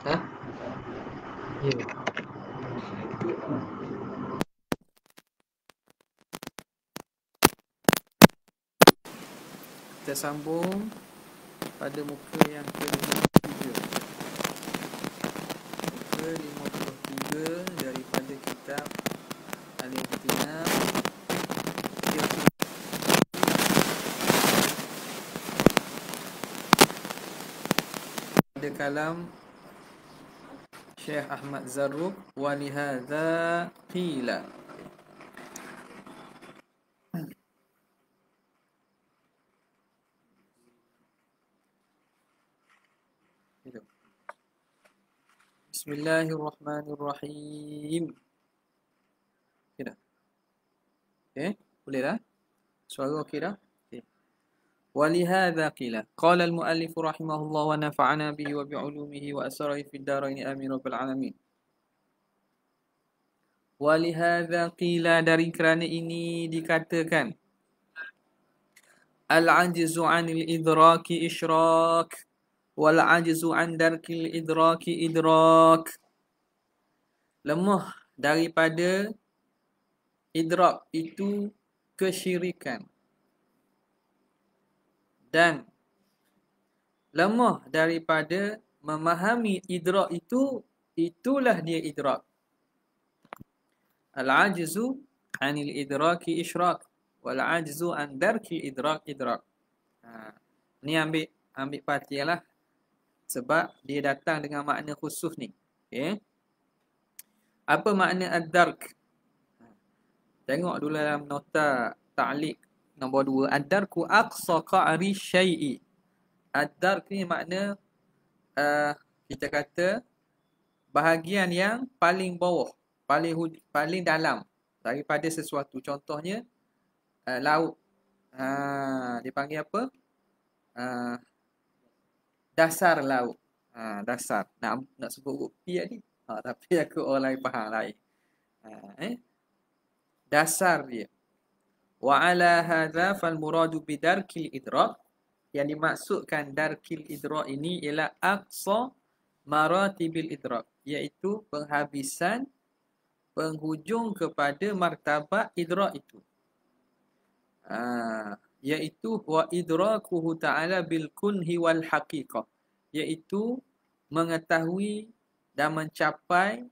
Ya. Kita sambung pada muka yang ke-53 Muka 53 daripada kitab Al-Ihtinam Pada kalam Syekh Ahmad Zarruq wa li hadza qila Bismillahirrahmanirrahim. Okey dah. Okey, eh, boleh dah? Suara okey dah? ولهذا قيل قال المؤلف رحمه الله ونفعنا به وبعلومه وأسره في الدارين آمين رب العالمين ولهذا قيل dari kerana ini dikatakan العجز عن الإدراك إشراك والعجز عن درك الإدراك إدراك lemah daripada idrak itu kesyirikan dan lemah daripada memahami idrak itu itulah dia idrak al-ajzu anil idraki isyrak wal ajzu an darki idrak idrak ha. ni ambil ambil patialah sebab dia datang dengan makna khusus ni okey apa makna ad-dark ha, tengok dulu dalam nota ta'liq Nombor dua, adarku aqsa qa'ri syai'i. Adark ni makna uh, kita kata bahagian yang paling bawah, paling hu- paling dalam daripada sesuatu. Contohnya uh, laut. Ha, ah, dipanggil apa? Uh, dasar laut. Ha, dasar. Nak nak sebut rupi ni? Ha, tapi aku orang lain faham lain. Ha, eh? Dasar dia. Wa ala hadha fal muradu bidarkil idrak. Yang dimaksudkan darkil idrak ini ialah aqsa maratibil idrak. Iaitu penghabisan penghujung kepada martabat idrak itu. Ha, iaitu wa idrakuhu ta'ala bil kunhi wal haqiqah. Iaitu mengetahui dan mencapai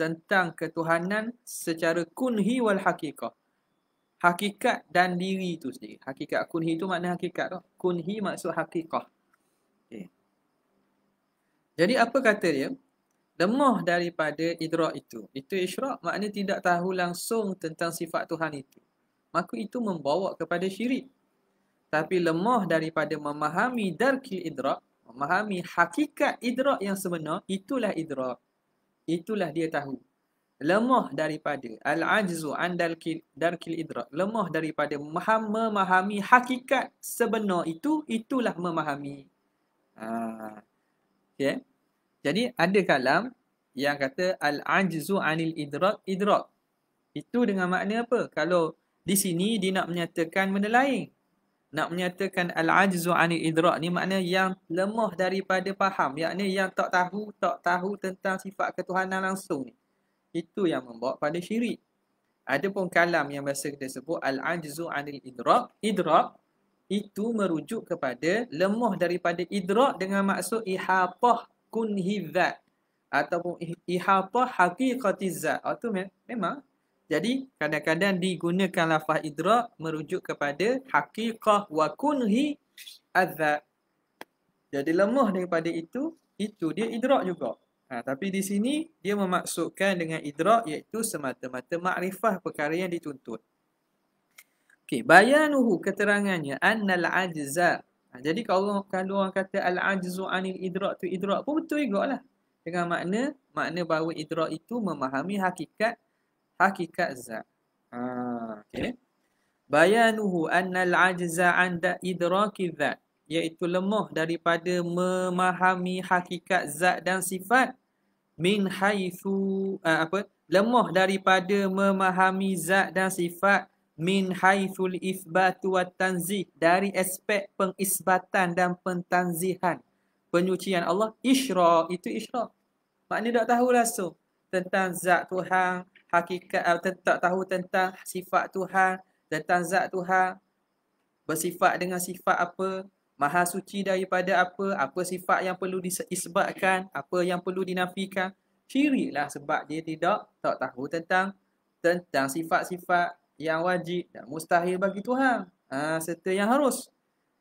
tentang ketuhanan secara kunhi wal haqiqah hakikat dan diri tu sendiri. Hakikat kunhi tu makna hakikat tu. Kunhi maksud hakikah. Okay. Jadi apa kata dia? Lemah daripada idrak itu. Itu isyrak makna tidak tahu langsung tentang sifat Tuhan itu. Maka itu membawa kepada syirik. Tapi lemah daripada memahami darkil idrak, memahami hakikat idrak yang sebenar, itulah idrak. Itulah dia tahu lemah daripada al-ajzu andal darkil idrak lemah daripada memahami hakikat sebenar itu itulah memahami ha. okay. jadi ada kalam yang kata al-ajzu anil idrak idrak itu dengan makna apa kalau di sini dia nak menyatakan benda lain nak menyatakan al-ajzu anil idrak ni makna yang lemah daripada faham yakni yang tak tahu tak tahu tentang sifat ketuhanan langsung ni itu yang membawa pada syirik. Ada pun kalam yang biasa kita sebut al-ajzu anil idrak, idrak itu merujuk kepada lemah daripada idrak dengan maksud ihapah kunhi zat ataupun ihapah hakikati zat. Oh, itu me- memang. Jadi kadang-kadang digunakan lafaz idrak merujuk kepada hakikah wa kunhi azat. Jadi lemah daripada itu, itu dia idrak juga. Ha, tapi di sini dia memaksudkan dengan idrak iaitu semata-mata makrifah perkara yang dituntut. Okey, bayanuhu keterangannya annal ajza. Ha, jadi kalau kalau orang kata al ajzu anil idrak tu idrak pun betul juga lah. Dengan makna makna bahawa idrak itu memahami hakikat hakikat zat. Ha, okey. Bayanuhu annal ajza an idraki zat iaitu lemah daripada memahami hakikat zat dan sifat min haythu uh, eh, apa lemah daripada memahami zat dan sifat min haythul isbat wa tanzih dari aspek pengisbatan dan pentanzihan penyucian Allah isra itu isra maknanya tak tahu langsung tentang zat Tuhan hakikat uh, tak tahu tentang sifat Tuhan tentang zat Tuhan bersifat dengan sifat apa maha suci daripada apa, apa sifat yang perlu disebabkan, apa yang perlu dinafikan. ciri lah sebab dia tidak tak tahu tentang tentang sifat-sifat yang wajib dan mustahil bagi Tuhan. Ha, serta yang harus.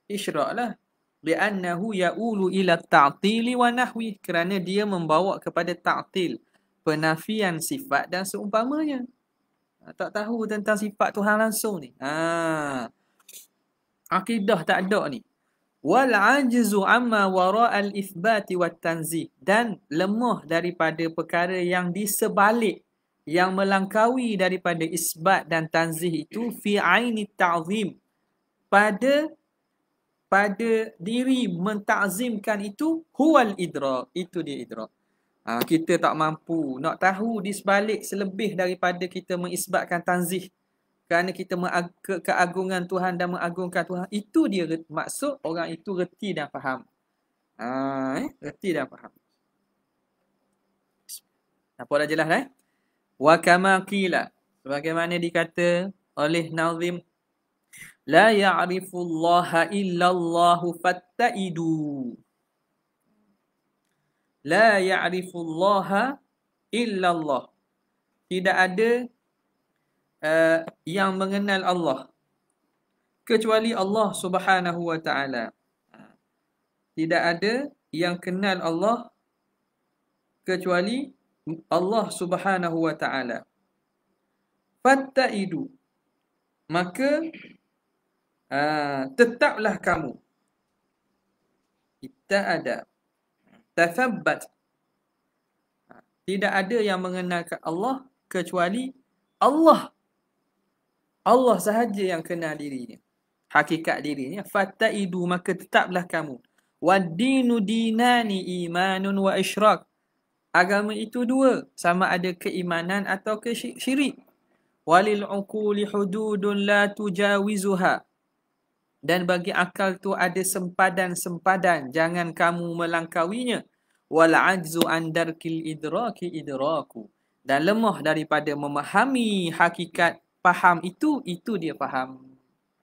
Isyraklah. Li'annahu ya'ulu ila ta'tili wa nahwi. Kerana dia membawa kepada taatil Penafian sifat dan seumpamanya. Ha, tak tahu tentang sifat Tuhan langsung ni. Ha. Akidah tak ada ni wal ajzu amma wara al ithbati wat tanzih dan lemah daripada perkara yang di sebalik yang melangkawi daripada isbat dan tanzih itu fi aini ta'zim pada pada diri mentazimkan itu huwal idrak itu dia idrak ha, kita tak mampu nak tahu di sebalik selebih daripada kita mengisbatkan tanzih kerana kita keagungan Tuhan dan mengagungkan Tuhan itu dia maksud orang itu reti dan faham ha, eh? reti dan faham apa dah jelas eh? wa kama qila bagaimana dikata oleh nazim la ya'rifu Allah illa Allah fattaidu la ya'rifu Allah illa Allah tidak ada uh, yang mengenal Allah kecuali Allah Subhanahu wa taala. Tidak ada yang kenal Allah kecuali Allah Subhanahu wa taala. Fattaidu. Maka uh, tetaplah kamu. Kita ada. Tathabbat. Tidak ada yang mengenal Allah kecuali Allah Allah sahaja yang kenal dirinya. Hakikat dirinya. Fata'idu maka tetaplah kamu. Wa dinu dinani imanun wa ishraq. Agama itu dua. Sama ada keimanan atau kesyirik. Walil uquli hududun la tujawizuha. Dan bagi akal tu ada sempadan-sempadan. Jangan kamu melangkawinya. Wal ajzu andarkil idraki idraku. Dan lemah daripada memahami hakikat faham itu, itu dia faham.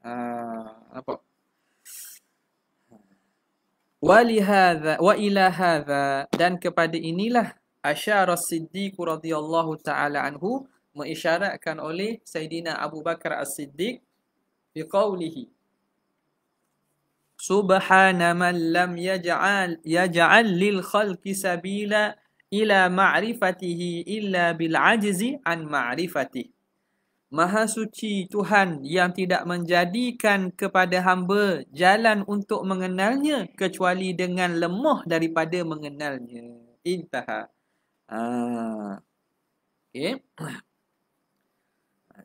Uh, ah, apa? Walihada wa ila hadha dan kepada inilah asyara siddiq radhiyallahu taala anhu mengisyaratkan oleh Sayyidina Abu Bakar As-Siddiq bi qawlihi Subhana man lam yaj'al yaj'al lil khalqi sabila ila ma'rifatihi illa bil 'ajzi an ma'rifatihi Maha suci Tuhan yang tidak menjadikan kepada hamba jalan untuk mengenalnya kecuali dengan lemah daripada mengenalnya. Intaha. Ah. Ha. Okay.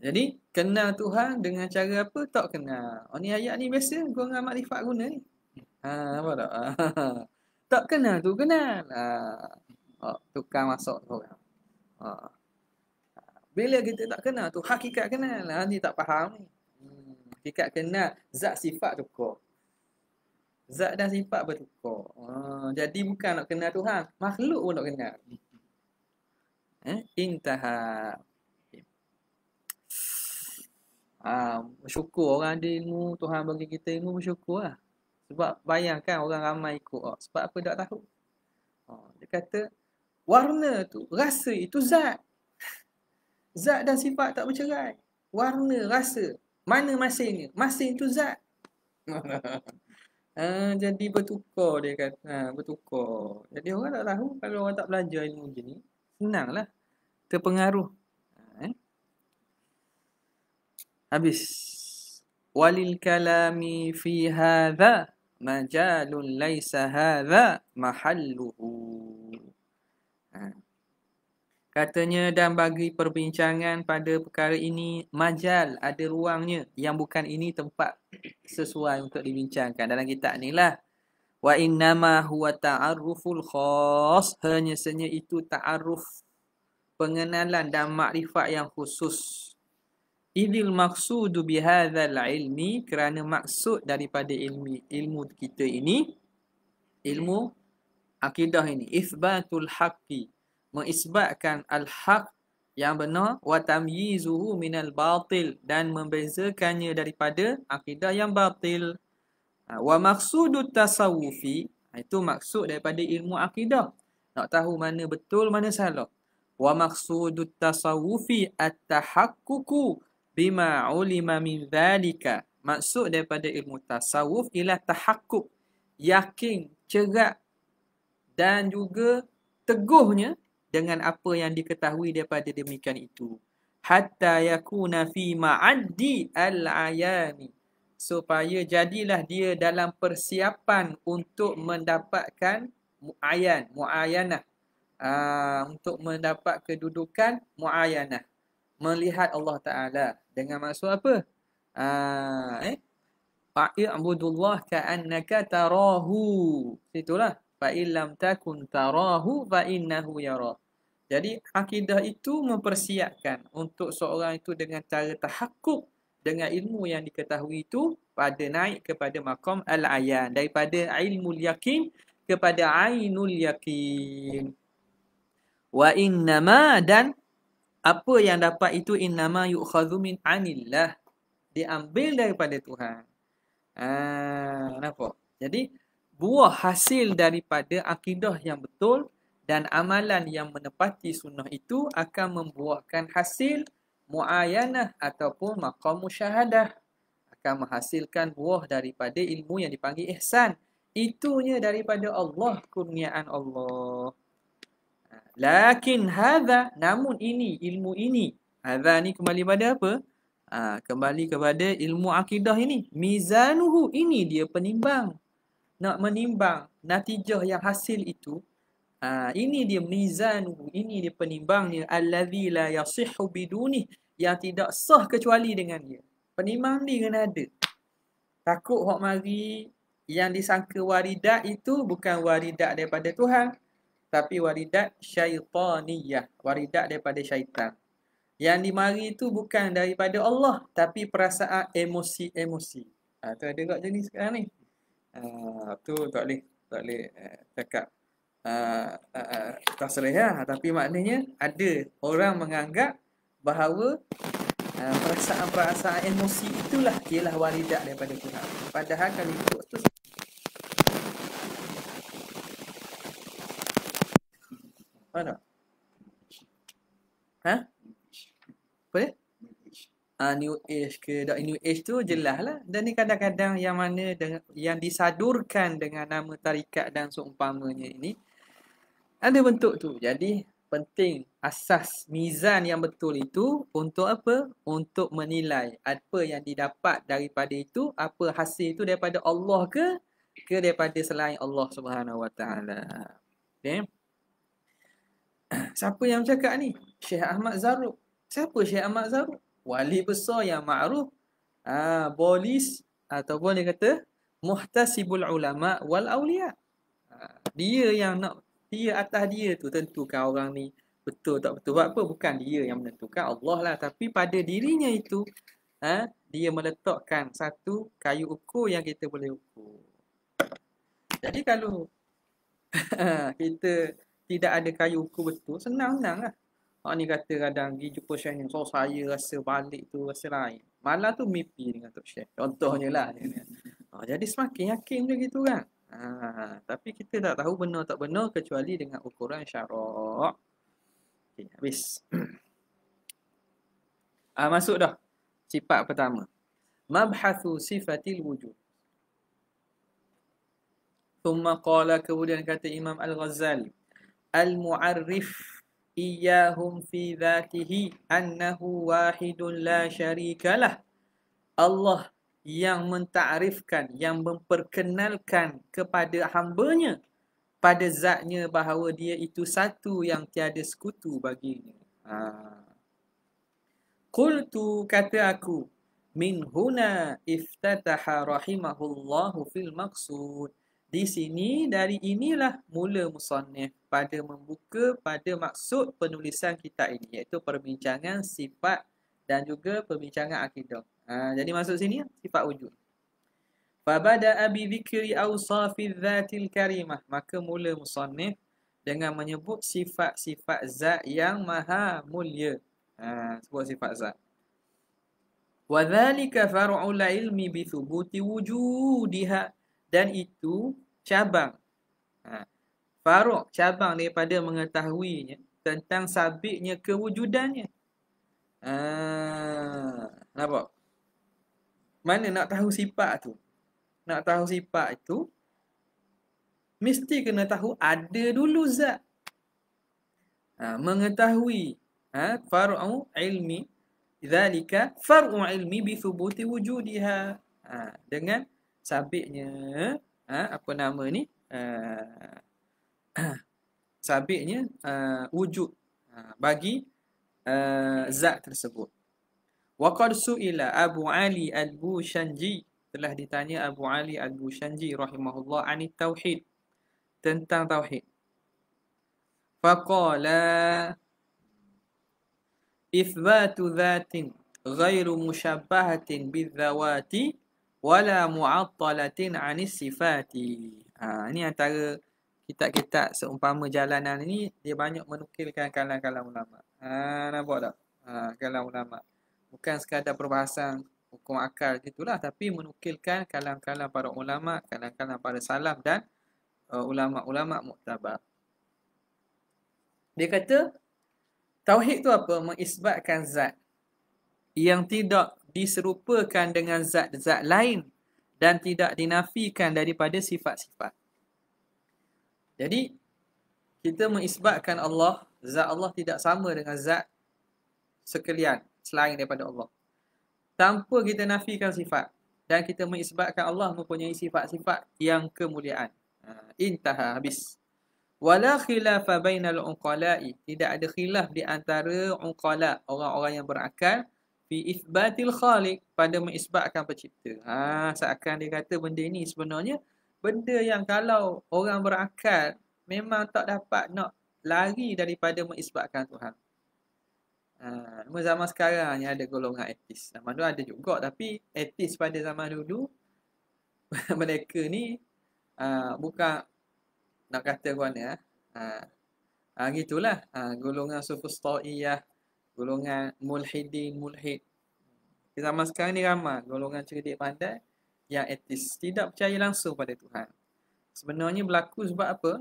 Jadi, kenal Tuhan dengan cara apa? Tak kenal. Oh, ni ayat ni biasa. Gua dengan makrifat guna ni. Ha, apa tak? tak kenal tu kenal. Ha, oh, tukang masuk. Ha. Oh. Bila kita tak kenal tu, hakikat kenal lah. Ha, ni tak faham Hmm. Hakikat kenal, zat sifat tukar. Zat dan sifat bertukar. Hmm. Jadi bukan nak kenal Tuhan. Makhluk pun nak kenal. Eh? Intaha. Ah, ha, syukur orang ada ilmu, Tuhan bagi kita ilmu bersyukur lah. Sebab bayangkan orang ramai ikut. Oh, sebab apa tak tahu. Oh, dia kata, warna tu, rasa itu zat. Zat dan sifat tak bercerai. Warna, rasa. Mana masingnya? Masing tu zat. ha, jadi bertukar dia kata. Ha, bertukar. Jadi orang tak tahu kalau orang tak belajar ilmu macam ni. Senanglah. Terpengaruh. Ha, eh? Habis. Walil kalami fi hadha majalun laysa hadha mahalluhu. Katanya dan bagi perbincangan pada perkara ini majal ada ruangnya yang bukan ini tempat sesuai untuk dibincangkan dalam kitab ni lah. Wa innama huwa taaruful khas. Hanya senya itu taaruf pengenalan dan makrifat yang khusus. Idil maksudu bihadhal ilmi kerana maksud daripada ilmi ilmu kita ini ilmu akidah ini isbatul haqqi mengisbatkan al-haq yang benar wa tamyizuhu minal batil dan membezakannya daripada akidah yang batil ha, wa maqsudut tasawufi ha, itu maksud daripada ilmu akidah nak tahu mana betul mana salah wa maqsudut tasawufi at-tahaqququ bima ulima min dhalika maksud daripada ilmu tasawuf ialah tahakkuk yakin cerak dan juga teguhnya dengan apa yang diketahui daripada demikian itu hatta yakuna fi ma'addi al-ayami supaya jadilah dia dalam persiapan untuk mendapatkan muayyan muayyanah uh, ah, untuk mendapat kedudukan muayyana, melihat Allah taala dengan maksud apa uh, eh fa'budullah ka'annaka tarahu itulah fa illam takun tarahu fa innahu yarak jadi akidah itu mempersiapkan untuk seorang itu dengan cara tahakkuk dengan ilmu yang diketahui itu pada naik kepada makam al-ayan daripada ilmu yakin kepada ainul yakin. Wa innama dan apa yang dapat itu innama yukhadhu min anillah diambil daripada Tuhan. Ah, nampak. Jadi buah hasil daripada akidah yang betul dan amalan yang menepati sunnah itu akan membuahkan hasil muayanah ataupun maqam syahadah akan menghasilkan buah daripada ilmu yang dipanggil ihsan itunya daripada Allah kurniaan Allah lakin hadha namun ini ilmu ini hadha ni kembali pada apa ha, kembali kepada ilmu akidah ini mizanuhu ini dia penimbang nak menimbang natijah yang hasil itu Ha, ini dia mizanu, ini dia penimbangnya. Alladhi la yasihu biduni yang tidak sah kecuali dengan dia. Penimbang dia kena ada. Takut hok mari yang disangka waridat itu bukan waridat daripada Tuhan tapi waridat syaitaniyah, waridat daripada syaitan. Yang dimari itu bukan daripada Allah tapi perasaan emosi-emosi. Ha, ada tak jenis sekarang ni? Ha, tu tak boleh, tak boleh uh, cakap uh, uh, tasrihah tapi maknanya ada orang menganggap bahawa ah, perasaan-perasaan uh, emosi itulah ialah waridah daripada Tuhan padahal kalau itu tu mana ha apa dia? Uh, new age ke dak new age tu jelas lah dan ni kadang-kadang yang mana dengan, yang disadurkan dengan nama tarikat dan seumpamanya ini ada bentuk tu. Jadi penting asas mizan yang betul itu untuk apa? Untuk menilai apa yang didapat daripada itu, apa hasil itu daripada Allah ke ke daripada selain Allah Subhanahu Wa Taala. Okay. Siapa yang cakap ni? Syekh Ahmad Zaruk. Siapa Syekh Ahmad Zaruk? Wali besar yang ma'ruf. Ah, bolis ataupun dia kata muhtasibul ulama wal awliya. Ha, dia yang nak dia atas dia tu tentukan orang ni betul tak betul buat apa bukan dia yang menentukan Allah lah tapi pada dirinya itu ha, dia meletakkan satu kayu ukur yang kita boleh ukur jadi kalau kita tidak ada kayu ukur betul senang-senang lah Orang ni kata kadang pergi jumpa Syekh ni, so saya rasa balik tu rasa lain. Malah tu mimpi dengan Tok Syekh. Contohnya lah. Oh, jadi semakin yakin macam gitu kan. Ah, tapi kita tak tahu benar tak benar kecuali dengan ukuran syarak. Okey, habis. Ah ha, masuk dah. Cipat pertama. Mabhathu sifatil wujud. Thumma qala kemudian kata Imam Al-Ghazali Al-Mu'arrif Iyahum fi dhatihi Annahu wahidun la syarikalah Allah yang mentarifkan, yang memperkenalkan kepada hambanya pada zatnya bahawa dia itu satu yang tiada sekutu baginya. Ha. tu kata aku, min huna iftataha rahimahullahu fil maksud. Di sini, dari inilah mula musonif pada membuka pada maksud penulisan kitab ini iaitu perbincangan sifat dan juga perbincangan akidah. Ha, jadi masuk sini sifat wujud. Fabada'a Abi dhikri awsafi dhatil karimah. Maka mula musannif dengan menyebut sifat-sifat zat yang maha mulia. Ha, sebut sifat zat. Wa dhalika ilmi bi thubuti wujudiha. Dan itu cabang. Ha. Faruk cabang daripada mengetahuinya tentang sabitnya kewujudannya. Ah, ha, nampak? mana nak tahu sifat tu? Nak tahu sifat itu mesti kena tahu ada dulu zat. Ha, mengetahui ha, far'u ilmi zalika far'u ilmi bi thubuti wujudiha. Ha, dengan sabiknya ha, apa nama ni? Ha, sabiknya uh, ha, wujud uh, bagi uh, zat tersebut. Waqad su'ila Abu Ali Al-Bushanji telah ditanya Abu Ali Al-Bushanji rahimahullah ani tauhid tentang tauhid. Faqala Ithbatu dhatin ghairu mushabbahatin bidhawati wala mu'attalatin 'ani sifati. Ha, ini antara kitab-kitab seumpama jalanan ini dia banyak menukilkan kalam-kalam ulama. Ha, nampak tak? Ha, kalam ulama bukan sekadar perbahasan hukum akal itulah tapi menukilkan kalam-kalam para ulama, kalam-kalam para salaf dan uh, ulama-ulama muktabar. Dia kata tauhid tu apa? Mengisbatkan zat yang tidak diserupakan dengan zat-zat lain dan tidak dinafikan daripada sifat-sifat. Jadi kita mengisbatkan Allah, zat Allah tidak sama dengan zat sekalian selain daripada Allah. Tanpa kita nafikan sifat dan kita mengisbatkan Allah mempunyai sifat-sifat yang kemuliaan. Uh, intaha habis. Wala khilafa bainal unqala'i. Tidak ada khilaf di antara unqala' orang-orang yang berakal fi isbatil khaliq pada mengisbatkan pencipta. Ha, seakan dia kata benda ni sebenarnya benda yang kalau orang berakal memang tak dapat nak lari daripada mengisbatkan Tuhan. Cuma ha, uh, ha, ha. lah, zaman sekarang ni ada golongan etis. Zaman tu ada juga tapi etis pada zaman dulu mereka ni uh, bukan nak kata ke mana. Uh, uh, gitulah uh, golongan sufustaiyah, golongan mulhidin, mulhid. Zaman sekarang ni ramah golongan cerdik pandai yang etis. Tidak percaya langsung pada Tuhan. Sebenarnya berlaku sebab apa?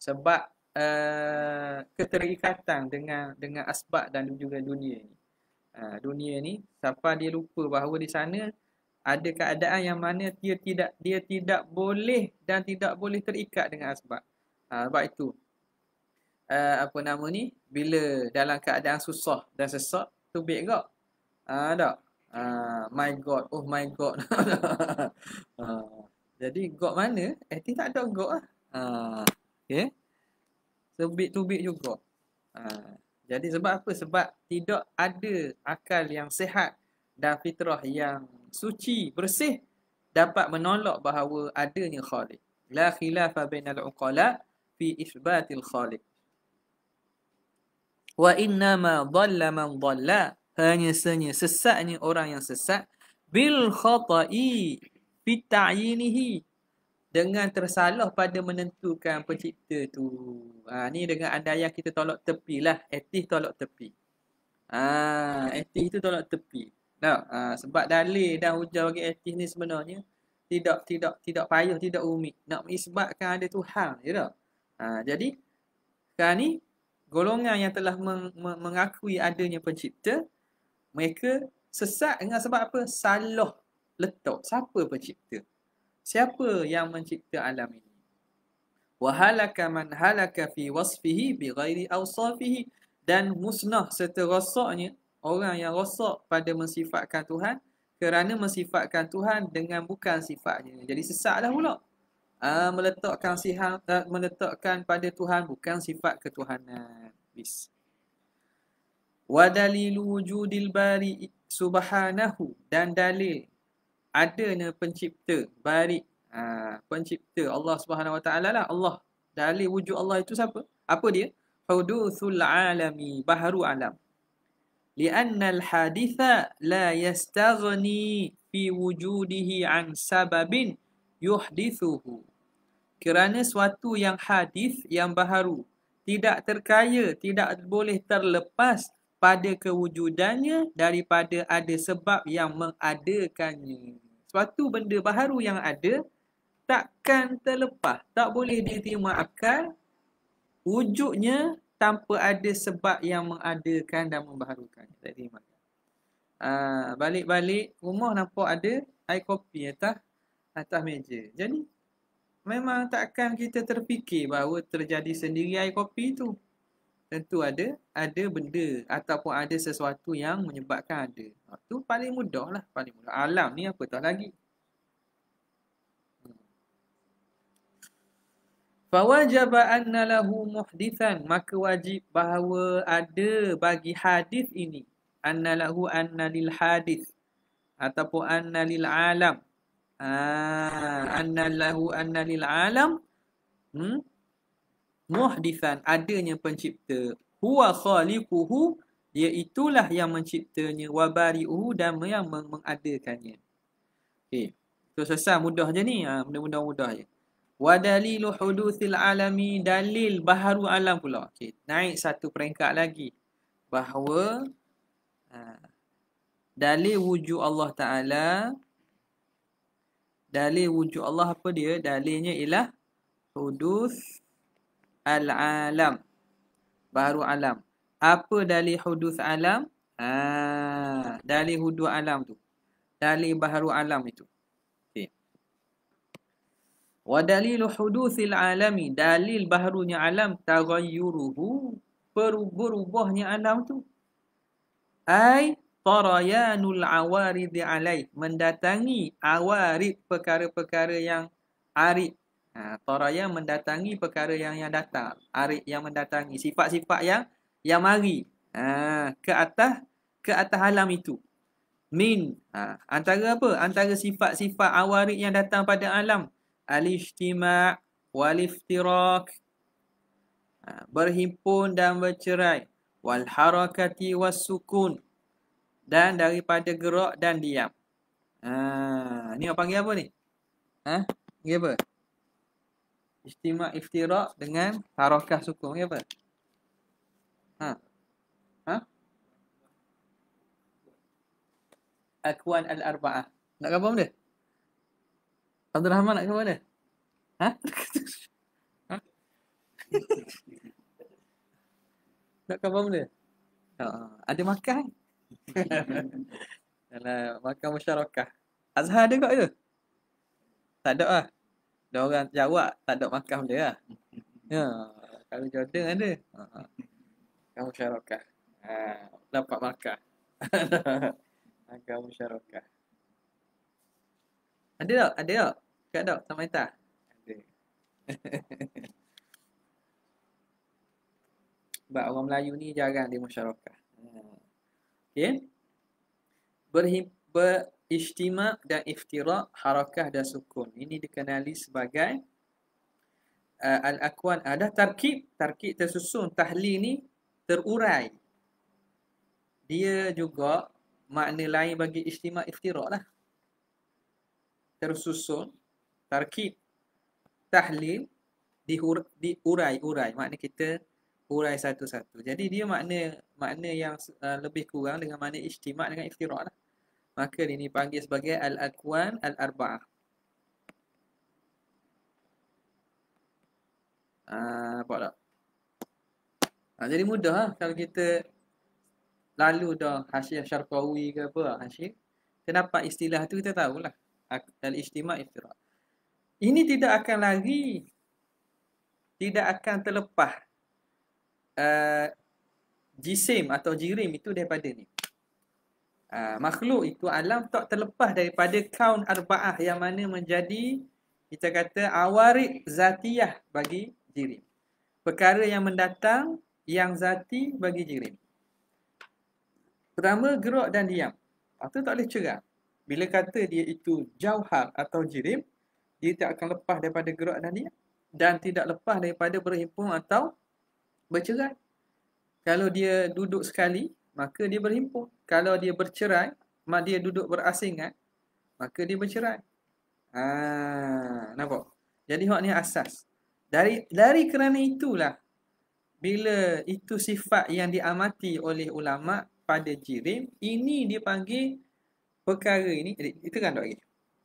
Sebab uh, keterikatan dengan dengan asbab dan juga dunia ni. Uh, dunia ni siapa dia lupa bahawa di sana ada keadaan yang mana dia tidak dia tidak boleh dan tidak boleh terikat dengan asbab. Ha, eh, sebab itu uh, apa nama ni bila dalam keadaan susah dan sesak tu baik ke? Ah uh, tak. Uh, my god, oh my god. uh, jadi god mana? Eh tak ada god ah. Uh, ya? sebit tubik juga. Ha. Jadi sebab apa? Sebab tidak ada akal yang sehat dan fitrah yang suci, bersih dapat menolak bahawa adanya khaliq. La khilafa al uqala fi isbatil khaliq. Wa innama dhalla man dhalla hanya sesatnya sesatnya orang yang sesat bil khata'i fi ta'yinihi dengan tersalah pada menentukan pencipta tu. Ha, ni dengan andaian kita tolak tepi lah. Etih tolak tepi. Ha, etih tu tolak tepi. No. Ha, sebab dalil dan hujah bagi etih ni sebenarnya tidak tidak tidak payah, tidak umi. Nak mengisbatkan ada Tuhan. You ya know? ha, jadi, sekarang ni golongan yang telah meng, meng, mengakui adanya pencipta, mereka sesat dengan sebab apa? Salah letak. Siapa pencipta? Siapa yang mencipta alam ini? Wahalaka man halaka fi wasfihi bi ghairi awsafihi dan musnah serta rosaknya orang yang rosak pada mensifatkan Tuhan kerana mensifatkan Tuhan dengan bukan sifatnya. Jadi sesatlah pula. Uh, meletakkan sihan, uh, ah, meletakkan pada Tuhan bukan sifat ketuhanan. Bis. Wa dalilu wujudil bari subhanahu dan dalil adanya pencipta bari ha, pencipta Allah Subhanahu Wa Taala lah Allah dalil wujud Allah itu siapa apa dia hudutsul alami baharu alam lianna al haditha la yastaghni fi wujudihi an sababin yuhdithuhu kerana suatu yang hadis yang baharu tidak terkaya tidak boleh terlepas pada kewujudannya daripada ada sebab yang mengadakannya suatu benda baharu yang ada takkan terlepas, tak boleh diterima akal wujudnya tanpa ada sebab yang mengadakan dan membaharukan. Tak terima. Ah, balik-balik rumah nampak ada air kopi atas atas meja. Jadi memang takkan kita terfikir bahawa terjadi sendiri air kopi tu tentu ada ada benda ataupun ada sesuatu yang menyebabkan ada. Ha, tu paling mudah lah, paling mudah. Alam ni apa tau lagi? Fawajaba anna lahu muhdithan maka wajib bahawa ada bagi hadis ini anna lahu anna lil hadis ataupun anna lil alam ah anna lahu anna lil alam hmm? muhdifan adanya pencipta huwa khaliquhu iaitulah yang menciptanya wa bari'uhu dan yang meng- mengadakannya okey so selesai mudah je ni ha, mudah-mudah mudah je wa dalilu hudutsil alami dalil baharu alam pula okey naik satu peringkat lagi bahawa ha, dalil wujud Allah taala dalil wujud Allah apa dia dalilnya ialah hudus al-alam. Baru alam. Apa dari hudus alam? Ah, ha, dari hudus alam tu. Dari baru alam itu. Okay. Wa dalil hudusil alami. Dalil baharunya alam. Tagayyuruhu. Berubahnya alam tu. Ay tarayanul awarid alaih. Mendatangi awarid perkara-perkara yang arid. Ha, toraya mendatangi perkara yang yang datang. Arik yang mendatangi. Sifat-sifat yang yang mari. Ha, ke atas ke atas alam itu. Min. Ha, antara apa? Antara sifat-sifat awarik yang datang pada alam. Al-ishtima' wal-iftirak. Ha, berhimpun dan bercerai. Wal-harakati was-sukun. Dan daripada gerak dan diam. Ha, ni orang panggil apa ni? Ha? Panggil apa? istimak iftirak dengan harakah sukun ya apa? Ha. Ha. Akuan al-arba'ah. Nak apa benda? Abdul Rahman nak apa benda? Ha? ha? nak apa benda? Ha, ada makan. Alah, makan musyarakah. Azhar ada kot tu? Tak ada lah dia orang jawab tak ada makam dia lah. Ya, kalau Jordan ada. Kamu syarakah. Ha. dapat makam. Ha, kamu syarakah. Ada tak? Ada tak? Kak tak? Sama Ita? Ada. Sebab orang Melayu ni jarang dia musyarakah. Ha. Okay. Berhim, ber, Ijtima' dan iftira' harakah dan sukun. Ini dikenali sebagai uh, al-akwan. Ada ah, tarkib. Tarkib tersusun. Tahli ni terurai. Dia juga makna lain bagi ijtima' iftira' lah. Tersusun. Tarkib. tahli Dihur, diurai-urai. Makna kita urai satu-satu. Jadi dia makna makna yang uh, lebih kurang dengan makna ijtima' dengan iftira' lah. Maka ini panggil sebagai Al-Aqwan Al-Arba'ah. Ah, ha, nampak tak? Ha, jadi mudah lah kalau kita lalu dah hasil syarqawi ke apa lah, hasil. Kenapa istilah tu kita tahulah. Al-Ijtima' Iftirah. Ini tidak akan lari. Tidak akan terlepas. Uh, jisim atau jirim itu daripada ni uh, makhluk itu alam tak terlepas daripada kaun arba'ah yang mana menjadi kita kata awarid zatiyah bagi jirim. Perkara yang mendatang yang zati bagi jirim. Pertama gerak dan diam. Itu ah, tak boleh cerah. Bila kata dia itu jauhar atau jirim, dia tak akan lepas daripada gerak dan diam dan tidak lepas daripada berhimpun atau bercerai. Kalau dia duduk sekali, maka dia berhimpun. Kalau dia bercerai, mak dia duduk berasingan, maka dia bercerai. Ha, nampak? Jadi hak ni asas. Dari dari kerana itulah bila itu sifat yang diamati oleh ulama pada jirim, ini dia panggil perkara ini. Jadi, eh, eh, terang tak lagi?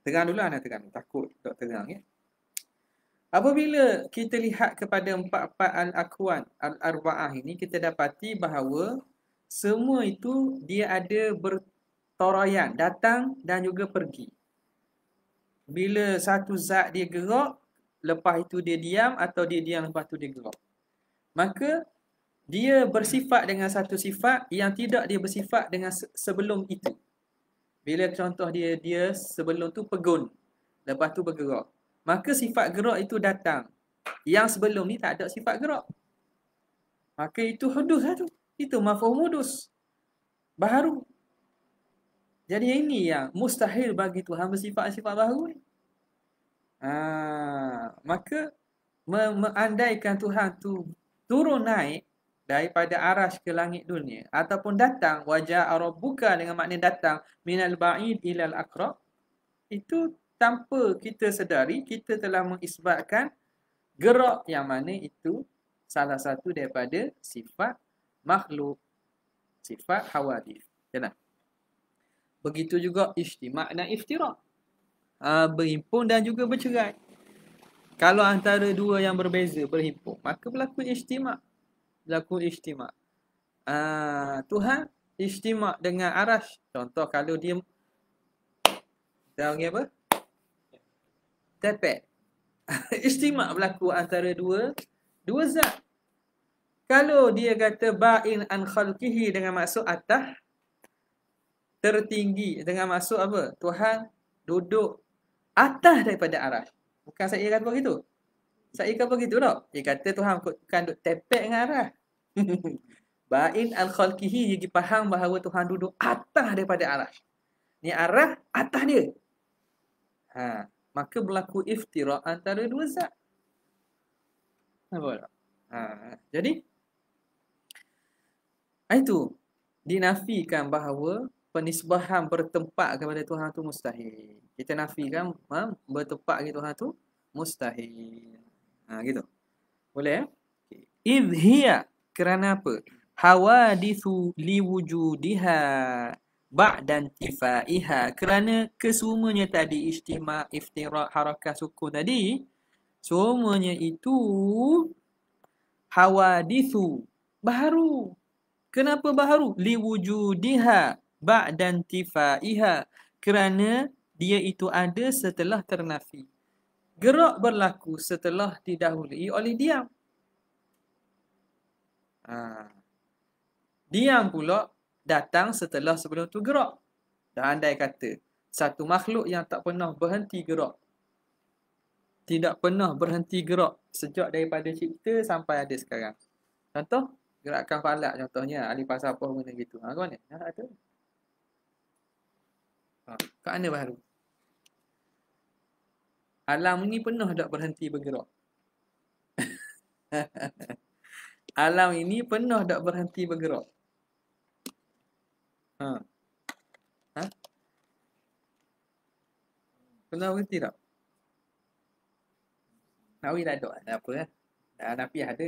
Terang dulu anak terang. Takut tak terang ya. Apabila kita lihat kepada empat-empat al-akwan al-arba'ah ini, kita dapati bahawa semua itu dia ada bertoraya, datang dan juga pergi. Bila satu zat dia gerak, lepas itu dia diam atau dia diam lepas itu dia gerak. Maka dia bersifat dengan satu sifat yang tidak dia bersifat dengan sebelum itu. Bila contoh dia dia sebelum tu pegun, lepas tu bergerak. Maka sifat gerak itu datang. Yang sebelum ni tak ada sifat gerak. Maka itu hudus lah tu itu mudus, baru jadi ini yang mustahil bagi Tuhan bersifat-sifat baru ni. Ha, maka me- meandaikan Tuhan tu turun naik daripada arash ke langit dunia ataupun datang wajah Arab buka dengan makna datang minal ba'id ilal akrab itu tanpa kita sedari kita telah mengisbatkan gerak yang mana itu salah satu daripada sifat makhluk sifat Hawadis, Kenapa? Ya Begitu juga ijtima' dan iftirak. Uh, ha, berhimpun dan juga bercerai. Kalau antara dua yang berbeza berhimpun, maka berlaku ijtima'. Berlaku ijtima'. Uh, Tuhan ijtima' dengan arash. Contoh kalau dia kita panggil apa? Tepet. ijtima' berlaku antara dua dua zat. Kalau dia kata ba'in an khalqihi dengan maksud atas tertinggi dengan maksud apa? Tuhan duduk atas daripada arah. Bukan saya kata begitu. Saya kata begitu tak? Dia kata Tuhan bukan duduk tepek dengan arah. ba'in al khalqihi dia faham bahawa Tuhan duduk atas daripada arah. Ni arah atas dia. Ha, maka berlaku iftira antara dua zat. Nampak Ha, jadi Ah, itu dinafikan bahawa penisbahan bertempat kepada Tuhan itu mustahil. Kita nafikan ha, bertempat kepada Tuhan itu mustahil. Ha, gitu. Boleh ya? Idh kerana apa? Hawadithu liwujudiha ba'dan tifaiha kerana kesemuanya tadi ijtima iftira harakah sukun tadi semuanya itu hawadithu baru Kenapa baharu? Li wujudiha ba'dan tifa'iha. Kerana dia itu ada setelah ternafi. Gerak berlaku setelah didahului oleh diam. Ha. Diam pula datang setelah sebelum tu gerak. Dan andai kata, satu makhluk yang tak pernah berhenti gerak. Tidak pernah berhenti gerak sejak daripada cipta sampai ada sekarang. Contoh, gerakan falak contohnya ah, ahli falsafah guna gitu. Ha ke mana? Ha tak ada. Ha, ah, ke mana baru? Alam ini penuh tak berhenti bergerak. Alam ini penuh tak berhenti bergerak. Ha. Ha? Penuh berhenti tak? Nak wira dok apa eh? Ah, Nabi ada.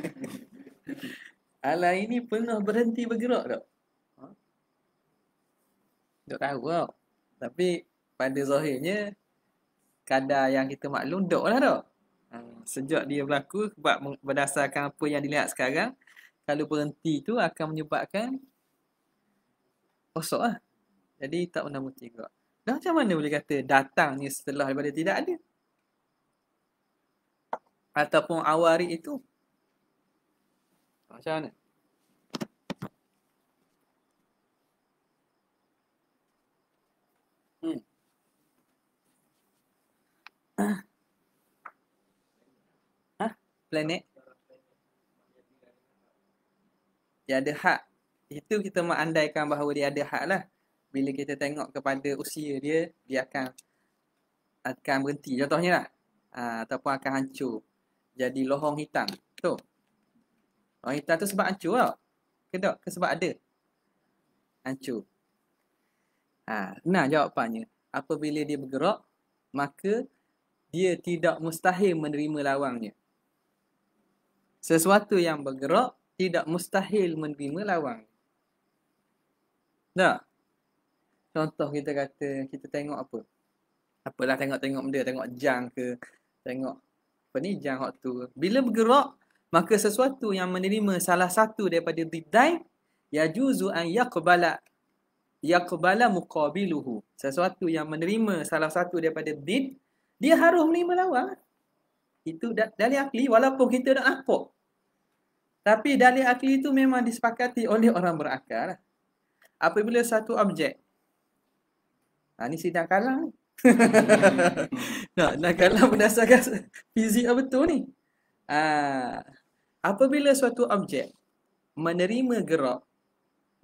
Alai ini pernah berhenti bergerak tak? Huh? Tak tahu tak? Tapi pada zahirnya kadar yang kita maklum tak lah tak? Ah, sejak dia berlaku sebab berdasarkan apa yang dilihat sekarang kalau berhenti tu akan menyebabkan kosok lah. Jadi tak pernah mungkin juga. Dan macam mana boleh kata datangnya setelah daripada tidak ada? ataupun awari itu. Ah, macam mana? Hmm. Hah? Planet? Dia ada hak. Itu kita mengandaikan bahawa dia ada hak lah. Bila kita tengok kepada usia dia, dia akan akan berhenti. Contohnya lah. Ah, ataupun akan hancur jadi lohong hitam. Tu. Lohong hitam tu sebab hancur tau. Ke tak? Ke sebab ada? Hancur. Ha, nah jawapannya. Apabila dia bergerak, maka dia tidak mustahil menerima lawangnya. Sesuatu yang bergerak, tidak mustahil menerima lawang. Tak? Contoh kita kata, kita tengok apa? Apalah tengok-tengok benda, tengok jang ke, tengok apa ni jang waktu. Bila bergerak maka sesuatu yang menerima salah satu daripada didai ya juzu an yaqbala yaqbala muqabiluhu. Sesuatu yang menerima salah satu daripada did dia harus menerima lawan. Itu dalil akli walaupun kita nak apa, Tapi dalil akli itu memang disepakati oleh orang berakal. Apabila satu objek. Ha, ni sidang kalang Nah, nak kalah berdasarkan fizik tu ni. Ha, apabila suatu objek menerima gerak,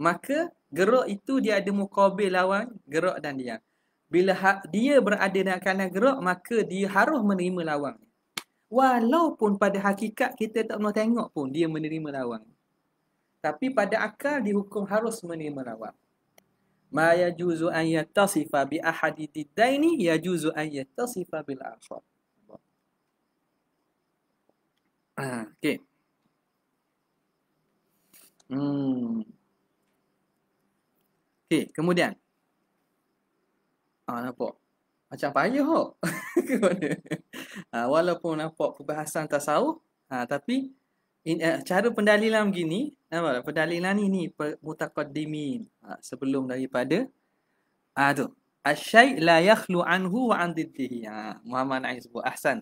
maka gerak itu dia ada mukabil lawan gerak dan dia. Bila ha, dia berada dalam keadaan gerak, maka dia harus menerima lawang. Walaupun pada hakikat kita tak pernah tengok pun dia menerima lawang, Tapi pada akal dihukum harus menerima lawang ma yajuzu an yattasifa bi ahadididaini yajuzu an yattasifa bil akhar ah, Okay. hmm Okay kemudian ah nampak macam payah ho ah, walaupun nampak perbahasan tasawuf ah, tapi In, uh, cara pendalilan begini, nampak Pendalilan ini, ni ha, sebelum daripada ah ha, tu. asy la yakhlu anhu wa an diddihi. Ha, Muhammad Naim sebut ahsan.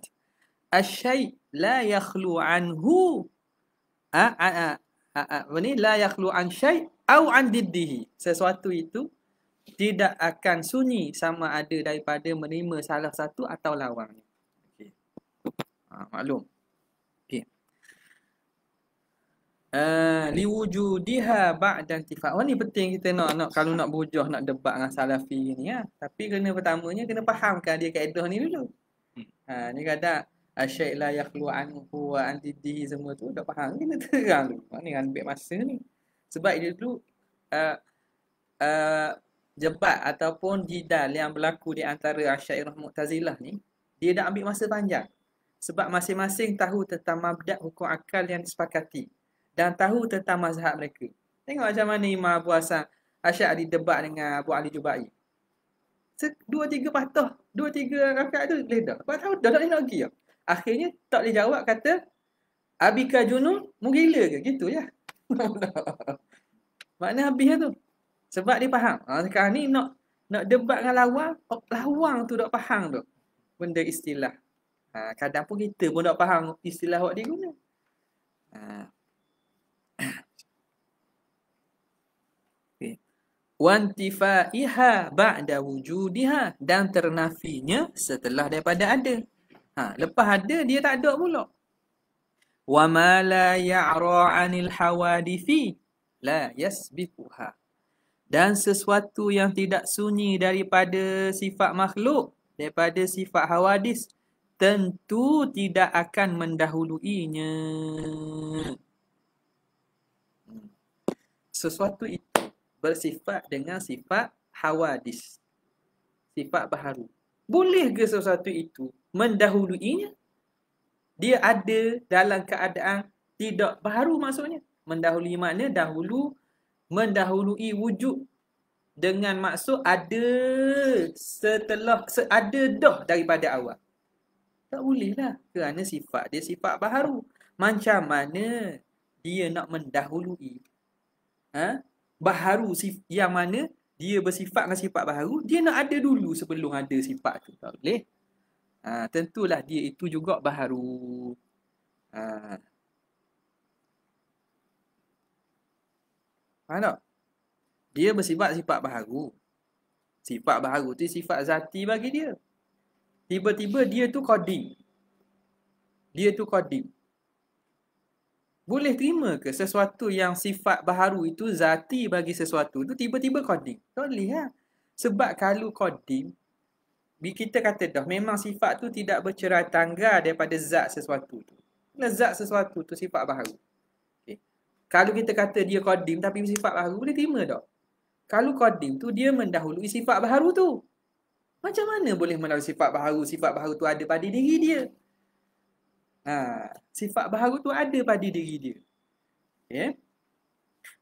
Asy-syai la yakhlu anhu Ah, ha, ah, ha, ha, ha, ha. ha ni la yakhlu an syai au an diddihi. Sesuatu itu tidak akan sunyi sama ada daripada menerima salah satu atau lawannya. Okey. Ha, maklum. Eh, liwujudiha ba'da intifa' Oh ni penting kita nak, nak kalau nak berhujah nak debat dengan salafi ni ya. Tapi kena pertamanya kena fahamkan dia kaedah ni dulu. Hmm. Ha ni kata asyai ah, la yakhlu anhu wa antidi semua tu tak faham kena terang dulu. Ni ambil masa ni. Sebab dia tu uh, uh, jebat ataupun jidal yang berlaku di antara asyairah mu'tazilah ni dia dah ambil masa panjang sebab masing-masing tahu tentang mabda hukum akal yang disepakati dan tahu tentang mazhab mereka. Tengok macam mana Imam Abu Hassan Asyari debat dengan Abu Ali Jubai. Dua tiga patah, dua tiga rakyat tu boleh dah. Abu tahu dah tak boleh nak Akhirnya tak boleh jawab kata Abika Junun mugila ke? Gitu ya. Maknanya habisnya tu? Sebab dia faham. Ha, sekarang ni nak nak debat dengan lawang, oh, lawang tu tak faham tu. Benda istilah. Ha, kadang pun kita pun tak faham istilah awak guna. Ha. wantifaiha ba'da wujudiha dan ternafinya setelah daripada ada. Ha, lepas ada dia tak ada pula. Wa ma la ya'ra 'anil hawadifi la yasbiquha. Dan sesuatu yang tidak sunyi daripada sifat makhluk, daripada sifat hawadis, tentu tidak akan mendahuluinya. Hmm. Sesuatu itu bersifat dengan sifat hawadis. Sifat baharu. Boleh ke sesuatu itu mendahuluinya? Dia ada dalam keadaan tidak baharu maksudnya. Mendahului mana dahulu, mendahului wujud dengan maksud ada setelah, ada dah daripada awal. Tak boleh lah kerana sifat dia sifat baharu. Macam mana dia nak mendahului ha? baharu yang mana dia bersifat dengan sifat baharu, dia nak ada dulu sebelum ada sifat tu. Tak boleh. Ha, tentulah dia itu juga baharu. Ha. Faham tak? Dia bersifat sifat baharu. Sifat baharu tu sifat zati bagi dia. Tiba-tiba dia tu coding. Dia tu coding boleh terima ke sesuatu yang sifat baharu itu zati bagi sesuatu itu tiba-tiba kodim. Tak boleh lah. Sebab kalau coding, kita kata dah memang sifat tu tidak bercerai tangga daripada zat sesuatu tu. Zat sesuatu tu sifat baharu. Okay. Kalau kita kata dia kodim tapi sifat baharu, boleh terima tak? Kalau kodim tu dia mendahului sifat baharu tu. Macam mana boleh melalui sifat baharu, sifat baharu tu ada pada diri dia? Ha, sifat baharu tu ada pada diri dia. Okay. Ya?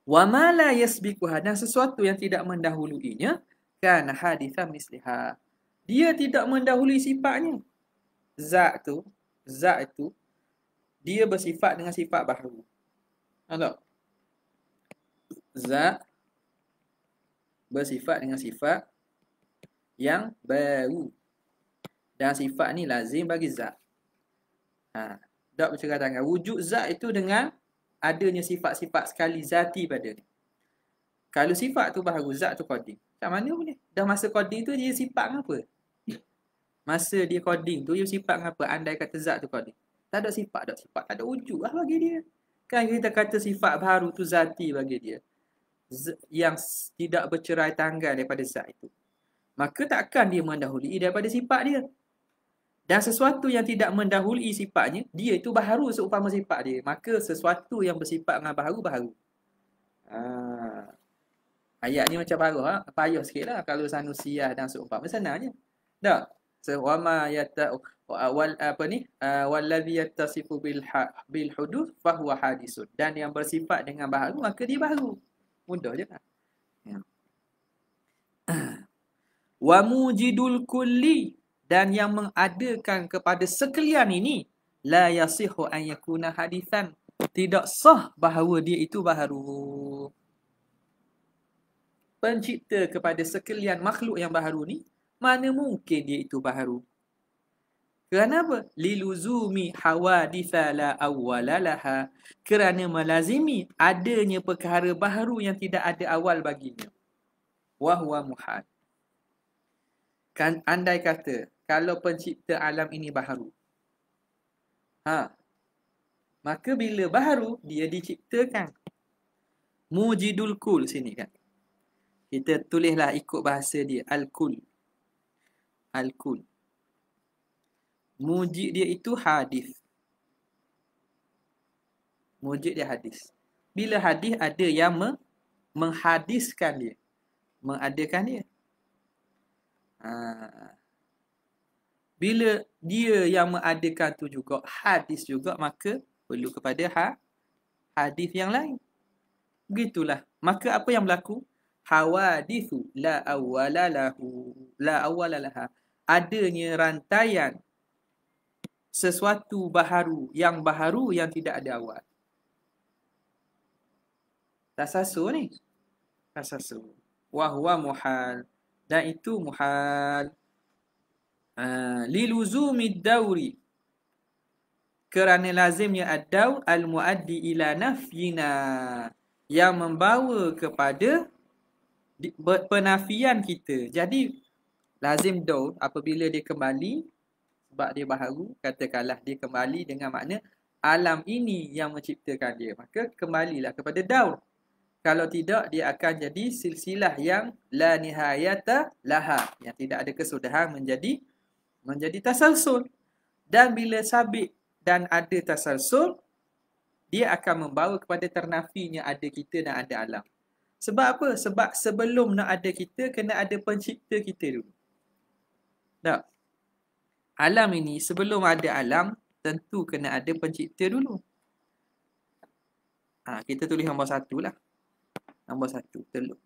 Wa ma la yasbiquha dan sesuatu yang tidak mendahuluinya kan haditha misliha. Dia tidak mendahului sifatnya. Zat tu, zat itu dia bersifat dengan sifat baharu. Nampak? Zat bersifat dengan sifat yang baru. Dan sifat ni lazim bagi zat. Ha. Dak bercerai tangan. Wujud zat itu dengan adanya sifat-sifat sekali zati pada dia. Kalau sifat tu baru zat tu coding. Tak mana boleh. Dah masa coding tu dia sifat dengan apa? Masa dia coding tu dia sifat dengan apa? Andai kata zat tu coding. Tak ada sifat, tak ada sifat, tak ada wujud lah bagi dia. Kan kita kata sifat baru tu zati bagi dia. Z- yang tidak bercerai tangan daripada zat itu. Maka takkan dia mendahului daripada sifat dia. Dan sesuatu yang tidak mendahului sifatnya, dia itu baharu seumpama sifat dia. Maka sesuatu yang bersifat dengan baharu, baharu. Ha. Ayat ni macam baru ha? Payuh sikit lah kalau sanusia dan seumpama. Senangnya. Tak? Sewama so, yata wal apa ni ha, walladhi yattasifu bil ha- bil hudud fahuwa hadisun dan yang bersifat dengan baharu maka dia baru mudah je lah ya. wa kulli dan yang mengadakan kepada sekalian ini la yasihu an yakuna hadisan tidak sah bahawa dia itu baharu pencipta kepada sekalian makhluk yang baharu ni mana mungkin dia itu baharu kerana apa liluzumi hawadisa la awwalalaha kerana melazimi adanya perkara baharu yang tidak ada awal baginya wahwa muhal kan andai kata kalau pencipta alam ini baharu. Ha. Maka bila baharu, dia diciptakan. Mujidul kul sini kan. Kita tulislah ikut bahasa dia. Al-kul. Al-kul. Mujid dia itu hadis. Mujid dia hadis. Bila hadis ada yang me- menghadiskan dia. Mengadakan dia. Haa bila dia yang mengadakan tu juga hadis juga maka perlu kepada ha hadis yang lain begitulah maka apa yang berlaku hawadithu la awwala lahu la awwala laha adanya rantaian sesuatu baharu yang baharu yang tidak ada awal tasasu ni tasasu wa huwa muhal dan itu muhal Ha, liluzumi dawri kerana lazimnya adau daw al-muaddi ila nafyina yang membawa kepada penafian kita. Jadi lazim dau apabila dia kembali sebab dia baharu katakanlah dia kembali dengan makna alam ini yang menciptakan dia. Maka kembalilah kepada daw. Kalau tidak dia akan jadi silsilah yang la nihayata laha yang tidak ada kesudahan menjadi menjadi tasalsul. Dan bila sabit dan ada tasalsul, dia akan membawa kepada ternafinya ada kita dan ada alam. Sebab apa? Sebab sebelum nak ada kita, kena ada pencipta kita dulu. Tak? Alam ini, sebelum ada alam, tentu kena ada pencipta dulu. Ha, kita tulis nombor satu lah. Nombor satu, teluk.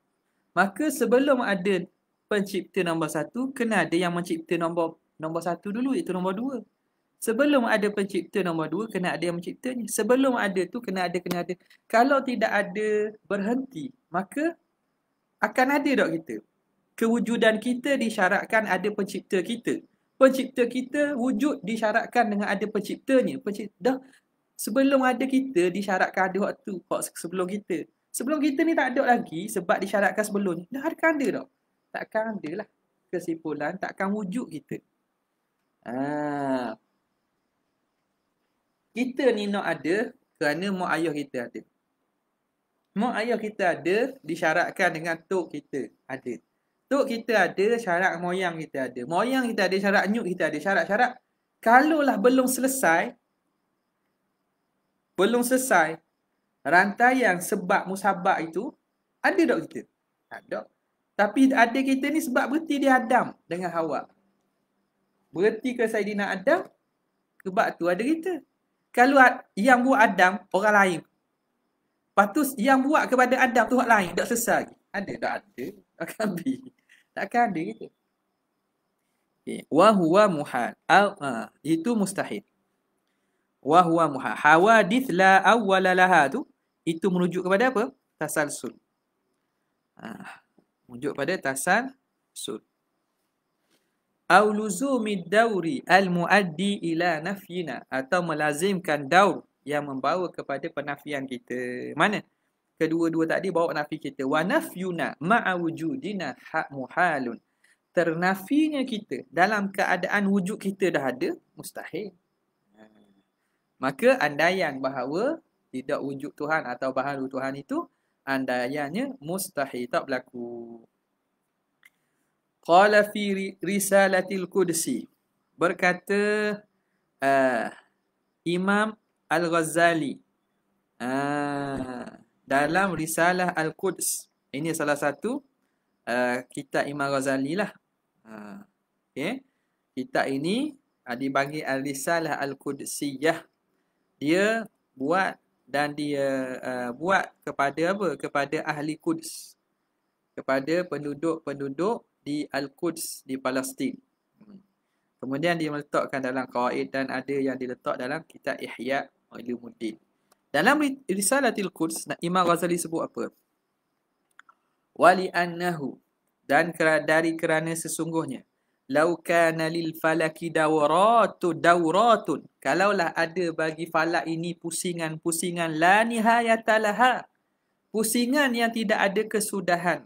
Maka sebelum ada pencipta nombor satu, kena ada yang mencipta nombor nombor satu dulu itu nombor dua. Sebelum ada pencipta nombor dua, kena ada yang menciptanya. Sebelum ada tu, kena ada, kena ada. Kalau tidak ada berhenti, maka akan ada dok kita. Kewujudan kita disyaratkan ada pencipta kita. Pencipta kita wujud disyaratkan dengan ada penciptanya. Pencipta, dah sebelum ada kita disyaratkan ada waktu, sebelum kita. Sebelum kita ni tak ada lagi sebab disyaratkan sebelum ni. Dah akan ada dok. Takkan ada lah kesimpulan, takkan wujud kita. Ah. Kita ni nak ada kerana mak ayah kita ada. Mak ayah kita ada disyaratkan dengan tok kita ada. Tok kita ada, syarat moyang kita ada. Moyang kita ada, syarat nyuk kita ada. Syarat-syarat, kalaulah belum selesai, belum selesai, rantai yang sebab musabak itu, ada dok kita? Tak dok. Tapi ada kita ni sebab berhenti di Adam dengan Hawa. Berhenti ke Saidina Adam sebab tu ada kita. Kalau yang buat Adam orang lain. Lepas tu yang buat kepada Adam tu orang lain tak selesai. Ada tak ada? takkan bi. Takkan ada kita. Okay. Wa huwa uh, itu mustahil. Wa huwa muhal. Hawadith la awwala laha tu itu merujuk kepada apa? Tasal Ah, ha, uh, merujuk tasal tasalsul au luzumi dauri al muaddi ila nafyina atau melazimkan daur yang membawa kepada penafian kita. Mana? Kedua-dua tadi bawa nafi kita. Wa nafyuna ma'a wujudina hak muhalun. Ternafinya kita dalam keadaan wujud kita dah ada, mustahil. Maka andaian bahawa tidak wujud Tuhan atau baharu Tuhan itu andaiannya mustahil tak berlaku. Qala fi risalatil kudsi. Berkata uh, Imam Al-Ghazali. Uh, dalam risalah Al-Quds. Ini salah satu uh, kitab Imam Ghazali lah. Uh, okay. Kitab ini uh, dibagi Al-Risalah Al-Qudsiyah. Dia buat dan dia uh, buat kepada apa? Kepada ahli Quds. Kepada penduduk-penduduk di Al-Quds di Palestin. Hmm. Kemudian dia meletakkan dalam Qa'id dan ada yang diletak dalam kitab Ihya Ulumuddin. Dalam Risalah Al-Quds, Imam Ghazali sebut apa? Wali annahu dan dari kerana sesungguhnya lau kana lil falaki dawratu dawratun kalaulah ada bagi falak ini pusingan-pusingan la nihayatalah pusingan yang tidak ada kesudahan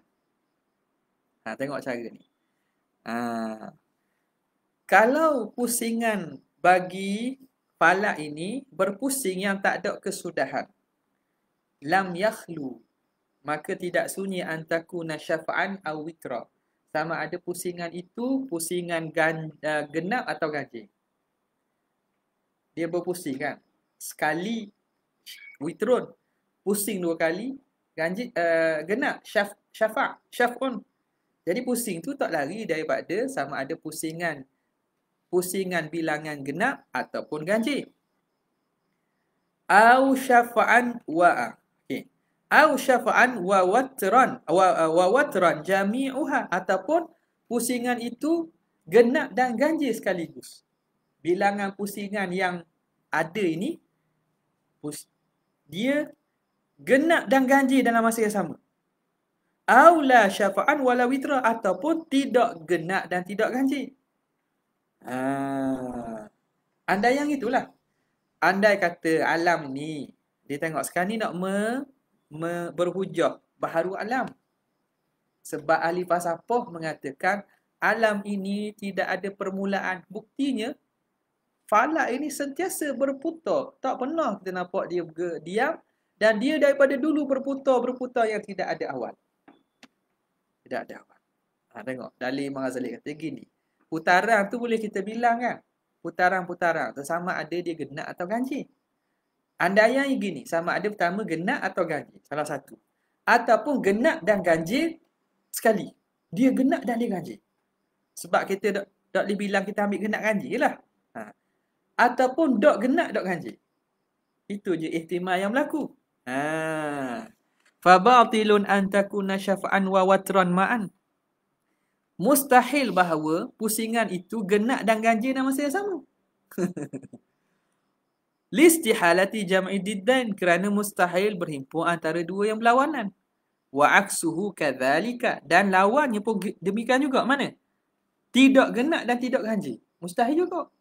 Ha, tengok cara ni. Ha, kalau pusingan bagi palak ini berpusing yang tak ada kesudahan. Lam yakhlu. Maka tidak sunyi antaku nasyafa'an awitra. Sama ada pusingan itu, pusingan gan, uh, genap atau ganjil. Dia berpusing kan? Sekali witron pusing dua kali ganjil uh, eh, genap syaf syafa syafun jadi pusing tu tak lari daripada sama ada pusingan pusingan bilangan genap ataupun ganjil. Au syafa'an wa okay. Au syafa'an wa watran wa, wa watran jami'uha ataupun pusingan itu genap dan ganjil sekaligus. Bilangan pusingan yang ada ini dia genap dan ganjil dalam masa yang sama aula syafa'an wala witra ataupun tidak genap dan tidak ganji. Ha. Andai yang itulah. Andai kata alam ni dia tengok sekarang ni nak me, me berhujah baharu alam. Sebab ahli Fasapoh mengatakan alam ini tidak ada permulaan. Buktinya falak ini sentiasa berputar. Tak pernah kita nampak dia diam dan dia daripada dulu berputar berputar yang tidak ada awal tidak ada awan. Ha, tengok, Dali Imam Ghazali kata gini. Putaran tu boleh kita bilang kan? Putaran-putaran. Sama ada dia genak atau ganjil. yang gini, sama ada pertama genak atau ganjil. Salah satu. Ataupun genak dan ganjil sekali. Dia genak dan dia ganjil. Sebab kita tak boleh bilang kita ambil genak ganjil lah. Ha. Ataupun dok genak dok ganjil. Itu je ihtimal yang berlaku. Haa. Fabatilun antakuna syafa'an wa watran ma'an. Mustahil bahawa pusingan itu genak dan ganjil dalam masa yang sama. Listihalati jama'i diddain kerana mustahil berhimpun antara dua yang berlawanan. Wa aksuhu kathalika. Dan lawannya pun demikian juga. Mana? Tidak genak dan tidak ganjil. Mustahil juga.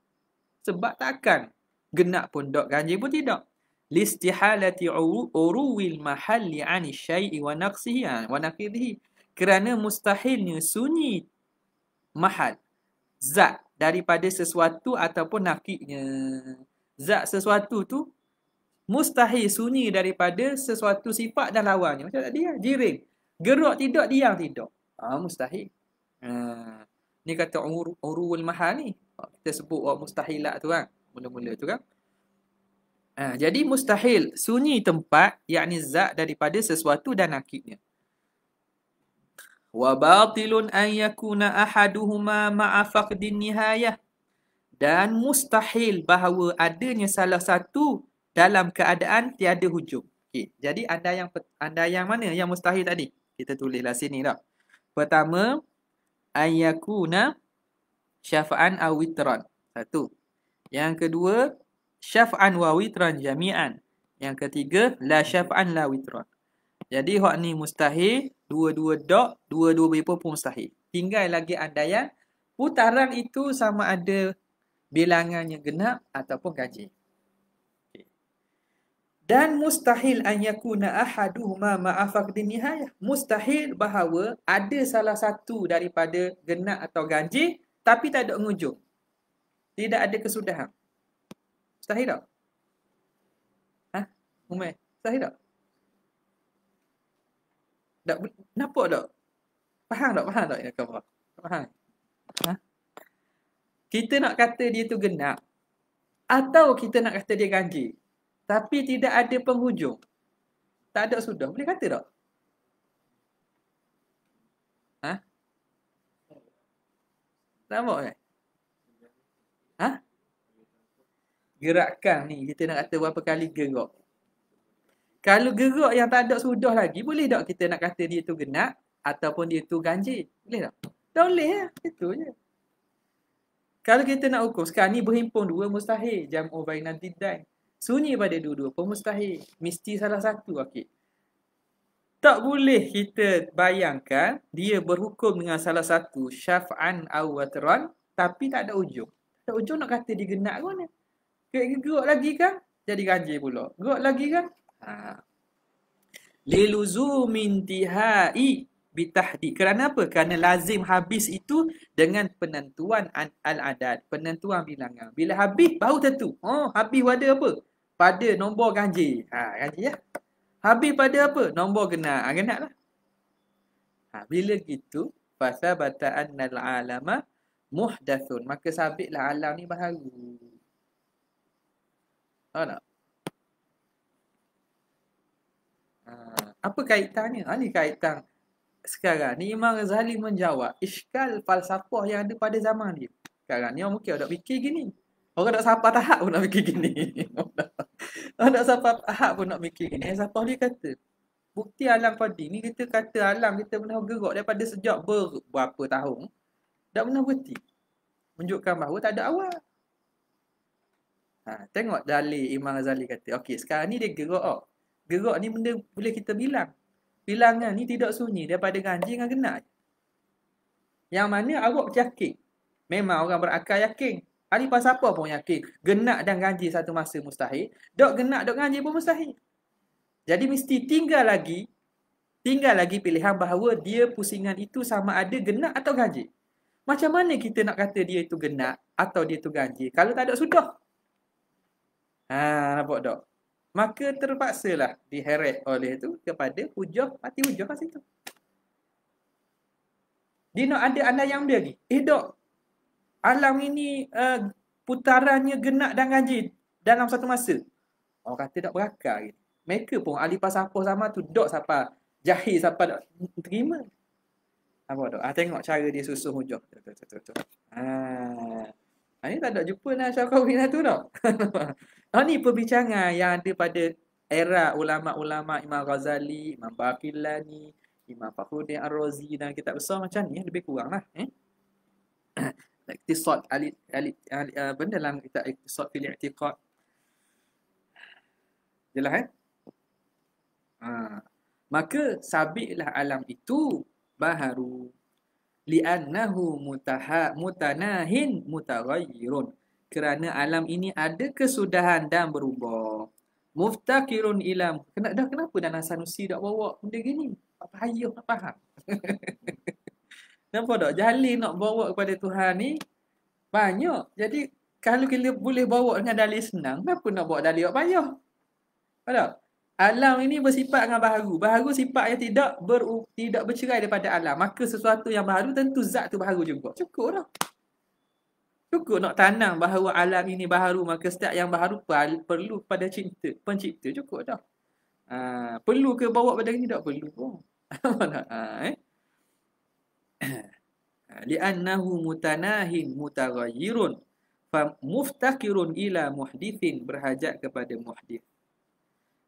Sebab takkan genak pun dok ganjil pun tidak listihalati uruwil mahalli ani syai'i wa naqsihi wa naqidhi kerana mustahilnya sunyi mahal zat daripada sesuatu ataupun nakiknya zat sesuatu tu mustahil sunyi daripada sesuatu sifat dan lawannya macam tadi ya jiring gerak tidak diam tidak ah ha, mustahil ha. ni kata urul mahal ni kita sebut mustahilat tu kan mula-mula tu kan Ha, jadi mustahil sunyi tempat yakni zat daripada sesuatu dan akidnya. Wa batilun an ahaduhuma maafak faqdin Dan mustahil bahawa adanya salah satu dalam keadaan tiada hujung. Okay. Jadi anda yang anda yang mana yang mustahil tadi? Kita tulislah sini dah. Pertama, an syafa'an awitron Satu. Yang kedua, syaf'an wa witran jami'an. Yang ketiga, la syaf'an la witran. Jadi, huat ni mustahil. Dua-dua dok, dua-dua paper pun mustahil. Tinggal lagi ada yang Putaran itu sama ada bilangannya genap ataupun gaji. Dan mustahil an yakuna ahaduhuma ma'afakdin nihayah. Mustahil bahawa ada salah satu daripada genap atau ganjil tapi tak ada ujung. Tidak ada kesudahan. Mustahil tak? Ha? Umay. Mustahil tak? Tak nampak tak? Faham tak? Faham tak? Faham tak? Faham. Ha? Kita nak kata dia tu genap atau kita nak kata dia ganjil tapi tidak ada penghujung. Tak ada sudah. Boleh kata tak? Ha? Nampak kan? Ha? gerakan ni kita nak kata berapa kali gerak. Kalau gerak yang tak ada sudah lagi, boleh tak kita nak kata dia tu genap ataupun dia tu ganjil? Boleh tak? Tak boleh Ya? Itu je. Kalau kita nak ukur, sekarang ni berhimpun dua mustahil. Jam over nanti dan. Sunyi pada dua-dua pun mustahil. Mesti salah satu. Okay. Tak boleh kita bayangkan dia berhukum dengan salah satu syaf'an awateran tapi tak ada ujung. Tak ujung nak kata dia genak ke mana? Gerak lagi kah? Jadi ganjil pula. Gerak lagi kah? Ha. Liluzu mintihai bitahdi. Kerana apa? Kerana lazim habis itu dengan penentuan al-adad. Penentuan bilangan. Bila habis, baru tentu. Oh, habis pada apa? Pada nombor ganjil. Ha, ganjil ya. Habis pada apa? Nombor kena. Ha, genap lah. Ha, bila gitu, fasa bata'an al-alama muhdathun. Maka sabitlah alam ni baharu. Tahu tak? Ah, apa kaitannya? Ini ah, kaitan sekarang. Ni Imam Ghazali menjawab iskal falsafah yang ada pada zaman dia. Sekarang ni orang mungkin ada fikir gini. Orang tak sampai tahap pun nak fikir gini. orang tak sampai tahap pun nak fikir gini. Siapa dia kata? Bukti alam padi. Ni kita kata alam kita pernah gerak daripada sejak berapa tahun. Tak pernah bukti. Menunjukkan bahawa tak ada awal. Ha, tengok Dali Imam Ghazali kata, okey sekarang ni dia gerok. Gerok ni benda boleh kita bilang. bilangnya ni tidak sunyi daripada ganji dengan genat. Yang mana awak yakin? Memang orang berakal yakin. Ali ha, pasal apa pun yakin. Genak dan ganji satu masa mustahil. Dok genak, dok ganji pun mustahil. Jadi mesti tinggal lagi tinggal lagi pilihan bahawa dia pusingan itu sama ada genak atau ganji. Macam mana kita nak kata dia itu genak atau dia itu ganji kalau tak ada sudah? Ha nampak tak? Maka terpaksalah diheret oleh itu kepada hujah parti hujah kat situ. Dia nak ada anda yang dia lagi. Eh dok. Alam ini uh, putarannya genak dan ganjil dalam satu masa. Orang kata tak berakal gitu. Mereka pun ahli pasapoh sama tu dok siapa jahil siapa dok terima. Apa dok? Ah tengok cara dia susun hujah. Tu tu tu tu. Ini tak ada jumpa dah Syah Kawin satu lah tau. oh, ni perbincangan yang ada pada era ulama-ulama Imam Ghazali, Imam Bakilani, Imam Fakhruddin Ar-Razi dan kita besar macam ni lebih kurang lah. Eh? Iktisad ahli, ahli, ahli, uh, benda dalam kita iktisad fil iktiqat. Jelas kan? Eh? Ha. Maka sabitlah alam itu baharu li'annahu mutaha mutanahin mutaghayyirun kerana alam ini ada kesudahan dan berubah muftakirun ilam Kena, dah kenapa dan sanusi dak bawa benda gini tak payah tak faham nampak tak jali nak bawa kepada tuhan ni banyak jadi kalau kita boleh bawa dengan dalil senang kenapa nak bawa dalil yang payah apa alam ini bersifat dengan baharu. Baharu sifat yang tidak ber, tidak bercerai daripada alam. Maka sesuatu yang baharu tentu zat tu baharu juga. Cukup lah. Cukup nak tanam bahawa alam ini baharu. Maka setiap yang baharu perlu pada cinta. Pencipta cukup dah. Ha, perlu ke bawa pada ini? Tak perlu pun. Mana? ha, eh? Ha, li'annahu mutanahin mutaghayyirun famuftaqirun ila muhdithin berhajat kepada muhdith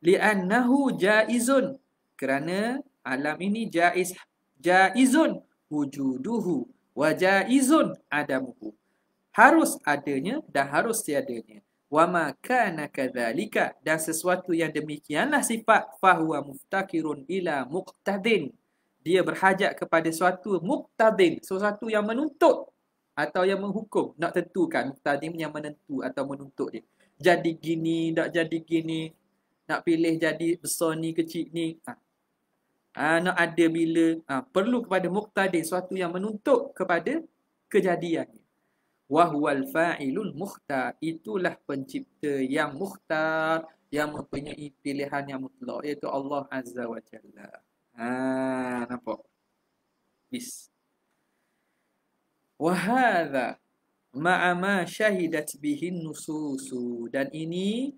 li'annahu jaizun kerana alam ini jaiz jaizun wujuduhu wa jaizun adamuhu harus adanya dan harus tiadanya wa ma kana kadzalika dan sesuatu yang demikianlah sifat fahuwa muftakirun ila muqtadin dia berhajat kepada suatu muqtadin sesuatu yang menuntut atau yang menghukum nak tentukan muqtadin yang menentu atau menuntut dia jadi gini tak jadi gini nak pilih jadi besar ni kecil ni ha. Ha, nak ada bila ha, perlu kepada muqtadir suatu yang menuntut kepada kejadian wahwal fa'ilul muhtar itulah pencipta yang muhtar yang mempunyai pilihan yang mutlak iaitu Allah azza wa jalla ha nampak bis wahada ma'ama syahidat bihin nususu dan ini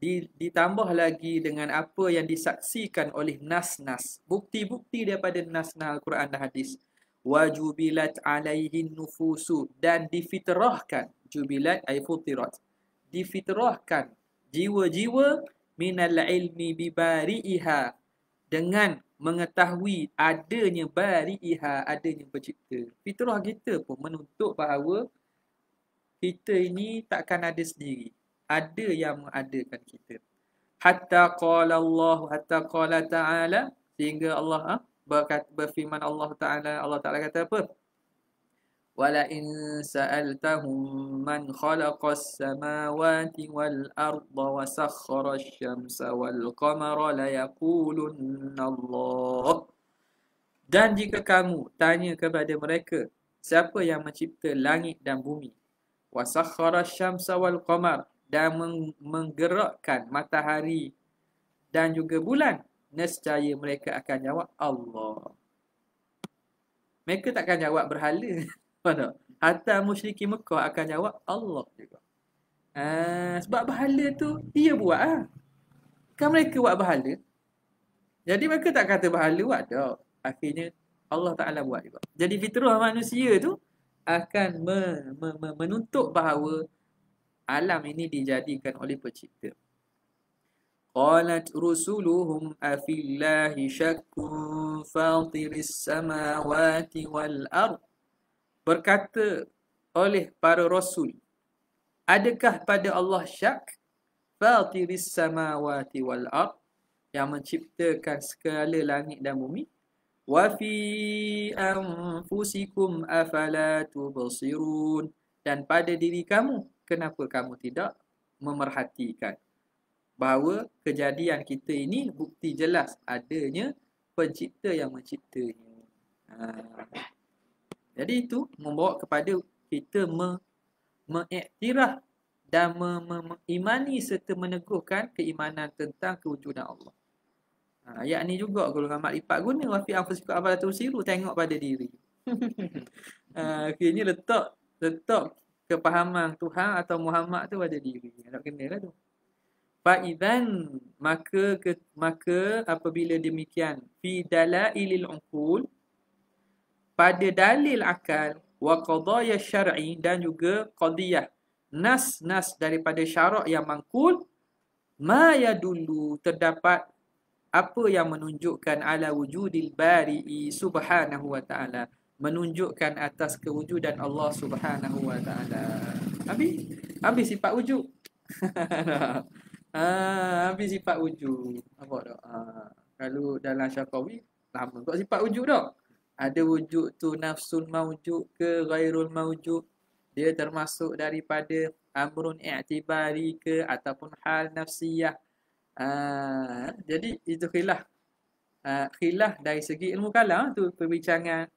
ditambah lagi dengan apa yang disaksikan oleh nas-nas bukti-bukti daripada nas-nas Al-Quran dan hadis wajubilat alaihin nufusu dan difitrahkan jubilat ay futirat difitrahkan jiwa-jiwa minal ilmi bibari'iha dengan mengetahui adanya bari'iha adanya pencipta fitrah kita pun menuntut bahawa kita ini takkan ada sendiri ada yang mengadakan kita. Hatta qala Allah, hatta qala ta'ala, sehingga Allah ha, ah, berkata, berfirman Allah ta'ala, Allah ta'ala kata apa? Walain sa'altahum man khalaqas samawati wal arda wa sakhara syamsa wal qamara layakulunna Allah. Dan jika kamu tanya kepada mereka, siapa yang mencipta langit dan bumi? Wa sakhara syamsa wal qamara dan menggerakkan matahari dan juga bulan, nescaya mereka akan jawab Allah. Mereka takkan jawab berhala. Mana? Hatta musyriki Mekah akan jawab Allah juga. Ha, sebab berhala tu dia buat ah. Ha? Kan mereka buat berhala. Jadi mereka tak kata berhala buat tak. Akhirnya Allah Ta'ala buat juga. Jadi fitrah manusia tu akan me- me- me- menuntut bahawa alam ini dijadikan oleh pencipta. Qalat rusuluhum afillahi syakkun fatiris samawati wal ard. Berkata oleh para rasul, adakah pada Allah syak? Fatiris samawati wal ard yang menciptakan segala langit dan bumi. Wa fi anfusikum afala tubsirun dan pada diri kamu kenapa kamu tidak memerhatikan bahawa kejadian kita ini bukti jelas adanya pencipta yang mencipta ha. jadi itu membawa kepada kita me mengiktiraf dan mengimani me me serta meneguhkan keimanan tentang kewujudan Allah ha. ayat ni juga golongan mak lipat guna wafi anfusikut abadatul siru tengok pada diri ha. akhirnya letak letak kepahaman Tuhan atau Muhammad tu pada diri. Nak kena lah tu. Fa'idhan maka ke, maka apabila demikian fi dalailil uqul pada dalil akal wa qadaya syar'i dan juga qadiyah nas-nas daripada syarak yang mangkul ma dulu terdapat apa yang menunjukkan ala wujudil bari'i subhanahu wa ta'ala menunjukkan atas kewujudan Allah Subhanahu wa taala. Habis habis sifat wujud. ah, habis sifat wujud. Apa dak? Ah, kalau dalam Syafawi lama kau sifat wujud dok? Ada wujud tu nafsun maujud ke ghairul maujud? Dia termasuk daripada amrun i'tibari ke ataupun hal nafsiyah. Ah, jadi itu khilaf. Ah, khilaf dari segi ilmu kalam tu perbincangan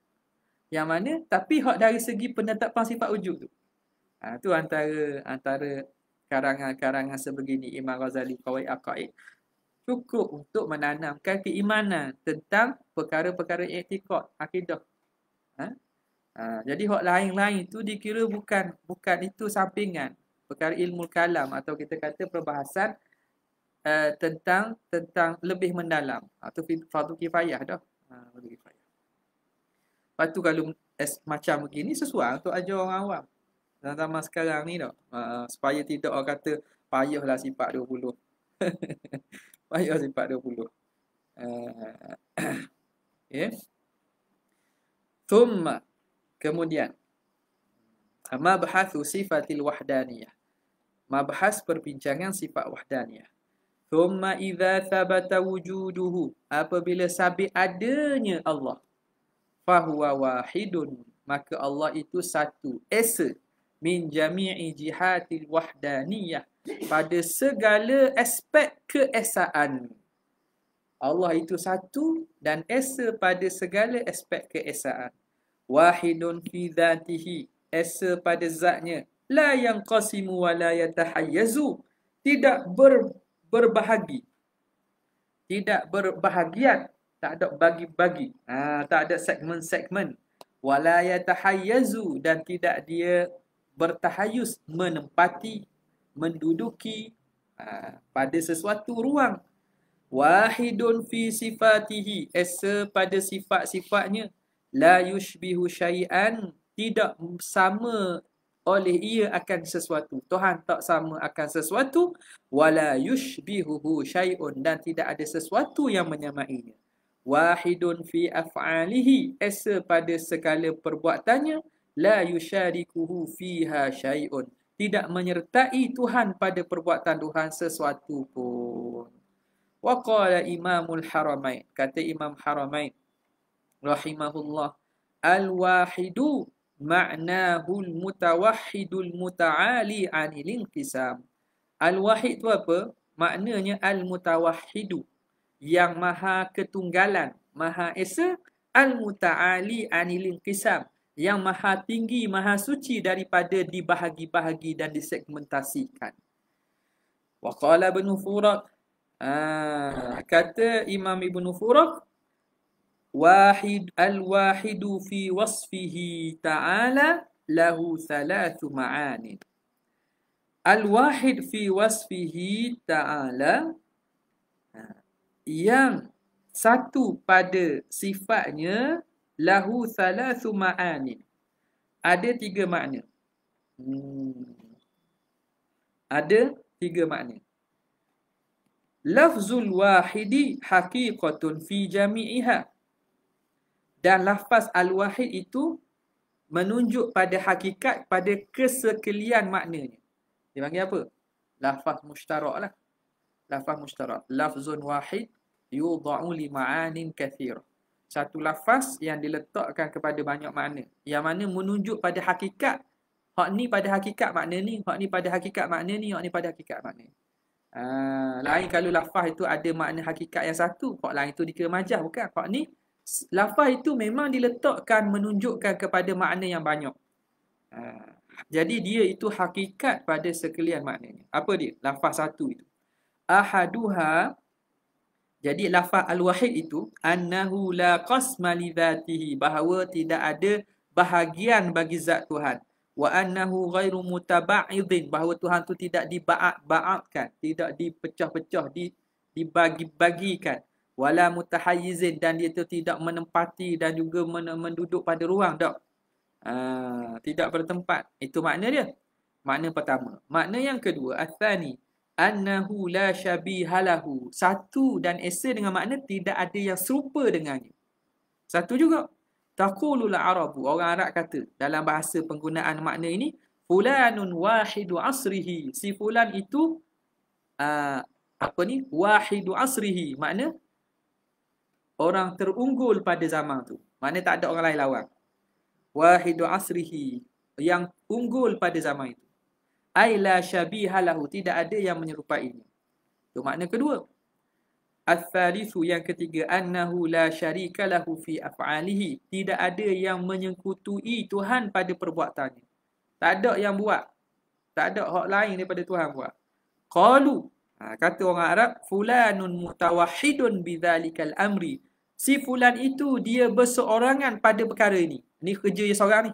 yang mana tapi hak dari segi penetapan sifat wujud tu. Ha, tu antara antara karangan-karangan sebegini Imam Ghazali Qawaid Aqaid cukup untuk menanamkan keimanan tentang perkara-perkara etikot, akidah. Ha? ha? jadi hak lain-lain tu dikira bukan bukan itu sampingan perkara ilmu kalam atau kita kata perbahasan uh, tentang tentang lebih mendalam. atau ha, tu kifayah dah. Ha, Lepas tu kalau as, macam begini sesuai untuk ajar orang awam. Zaman-zaman sekarang ni tak. Uh, ah, ah, supaya tidak orang kata payahlah sifat 20. payah sifat 20. Uh, okay. Thumma. Kemudian. Mabahathu sifatil wahdaniyah. Mabahas perbincangan sifat wahdaniyah. Thumma idha thabata wujuduhu. Apabila sabit adanya Allah fahuwa wahidun maka Allah itu satu esa min jami'i jihatil wahdaniyah pada segala aspek keesaan Allah itu satu dan esa pada segala aspek keesaan wahidun fi dhatihi esa pada zatnya la yang qasimu wa la yatahayyazu tidak ber, berbahagi tidak berbahagian tak ada bagi-bagi ha, tak ada segmen-segmen wala yatahayyazu dan tidak dia bertahayus menempati menduduki ha, pada sesuatu ruang wahidun fi sifatihi esa pada sifat-sifatnya la yushbihu syai'an tidak sama oleh ia akan sesuatu. Tuhan tak sama akan sesuatu. Wala yushbihuhu syai'un. Dan tidak ada sesuatu yang menyamainya wahidun fi af'alihi as pada segala perbuatannya la yusyarikuhu fiha syai'un tidak menyertai Tuhan pada perbuatan Tuhan sesuatu pun wa qala imamul haramain kata imam haramain rahimahullah al wahidu ma'nahu al mutawahhidul muta'ali 'anil inqisam al wahid tu apa maknanya al mutawahhidu yang maha ketunggalan, maha esa, al-muta'ali anil inqisam, yang maha tinggi, maha suci daripada dibahagi-bahagi dan disegmentasikan. Wa qala ibn Furaq, ha, kata Imam Ibn Furaq, wahid al-wahidu fi wasfihi ta'ala lahu thalathu ma'anin. Al-wahid fi wasfihi ta'ala yang satu pada sifatnya lahu thalathu ma'anin. Ada tiga makna. Hmm. Ada tiga makna. Lafzul wahidi haqiqatun fi jami'iha. Dan lafaz al-wahid itu menunjuk pada hakikat pada kesekelian maknanya. Dia panggil apa? Lafaz musytarak lah lafaz mushtarak lafzun wahid yudau li ma'anin kathir satu lafaz yang diletakkan kepada banyak makna yang mana menunjuk pada hakikat hak ni pada hakikat makna ni hak ni pada hakikat makna ni hak ni pada hakikat makna uh, lain kalau lafaz itu ada makna hakikat yang satu hak lain itu dikira majah bukan hak ni lafaz itu memang diletakkan menunjukkan kepada makna yang banyak uh, jadi dia itu hakikat pada sekalian maknanya apa dia lafaz satu itu ahaduha jadi lafaz al-wahid itu annahu la qasma li dhatihi bahawa tidak ada bahagian bagi zat Tuhan wa annahu ghairu mutaba'idin bahawa Tuhan itu tidak dibaat-baatkan tidak dipecah-pecah di dibagi-bagikan wala mutahayyizin dan dia itu tidak menempati dan juga menduduk pada ruang tak uh, ah, tidak bertempat itu makna dia makna pertama makna yang kedua athani annahu la shabihalahu satu dan esa dengan makna tidak ada yang serupa dengannya satu juga taqulul arabu orang arab kata dalam bahasa penggunaan makna ini fulanun wahidu asrihi si fulan itu uh, apa ni wahidu asrihi makna orang terunggul pada zaman tu makna tak ada orang lain lawan wahidu asrihi yang unggul pada zaman itu aila syabihalahu tidak ada yang menyerupainya itu makna kedua Al-Thalithu yang ketiga annahu la syarika lahu fi af'alihi tidak ada yang menyekutui Tuhan pada perbuatannya tak ada yang buat tak ada hak lain daripada Tuhan buat qalu ha, kata orang Arab fulanun mutawahhidun bidzalikal amri si fulan itu dia berseorangan pada perkara ini Ini kerja dia seorang ni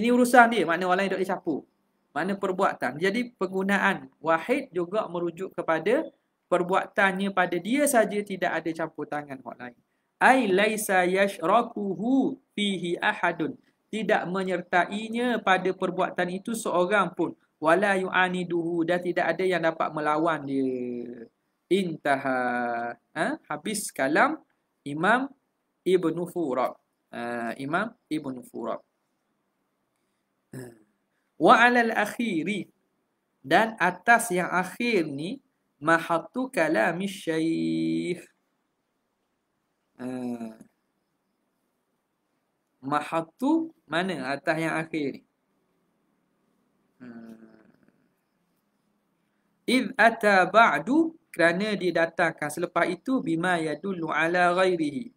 ini urusan dia makna orang lain tak dicampur mana perbuatan. Jadi penggunaan wahid juga merujuk kepada perbuatannya pada dia saja tidak ada campur tangan orang lain. Ai laisa yashrakuhu fihi ahadun. Tidak menyertainya pada perbuatan itu seorang pun. Wala yu'aniduhu. dah tidak ada yang dapat melawan dia. Intaha. Ha? Habis kalam Imam Ibn Furab. Uh, ha, Imam Ibn Furab. Uh. Ha wa alal akhiri dan atas yang akhir ni mahattu kalami syaikh hmm. mana atas yang akhir ni hmm. ata ba'du kerana dia datangkan selepas itu bima yadullu ala ghairihi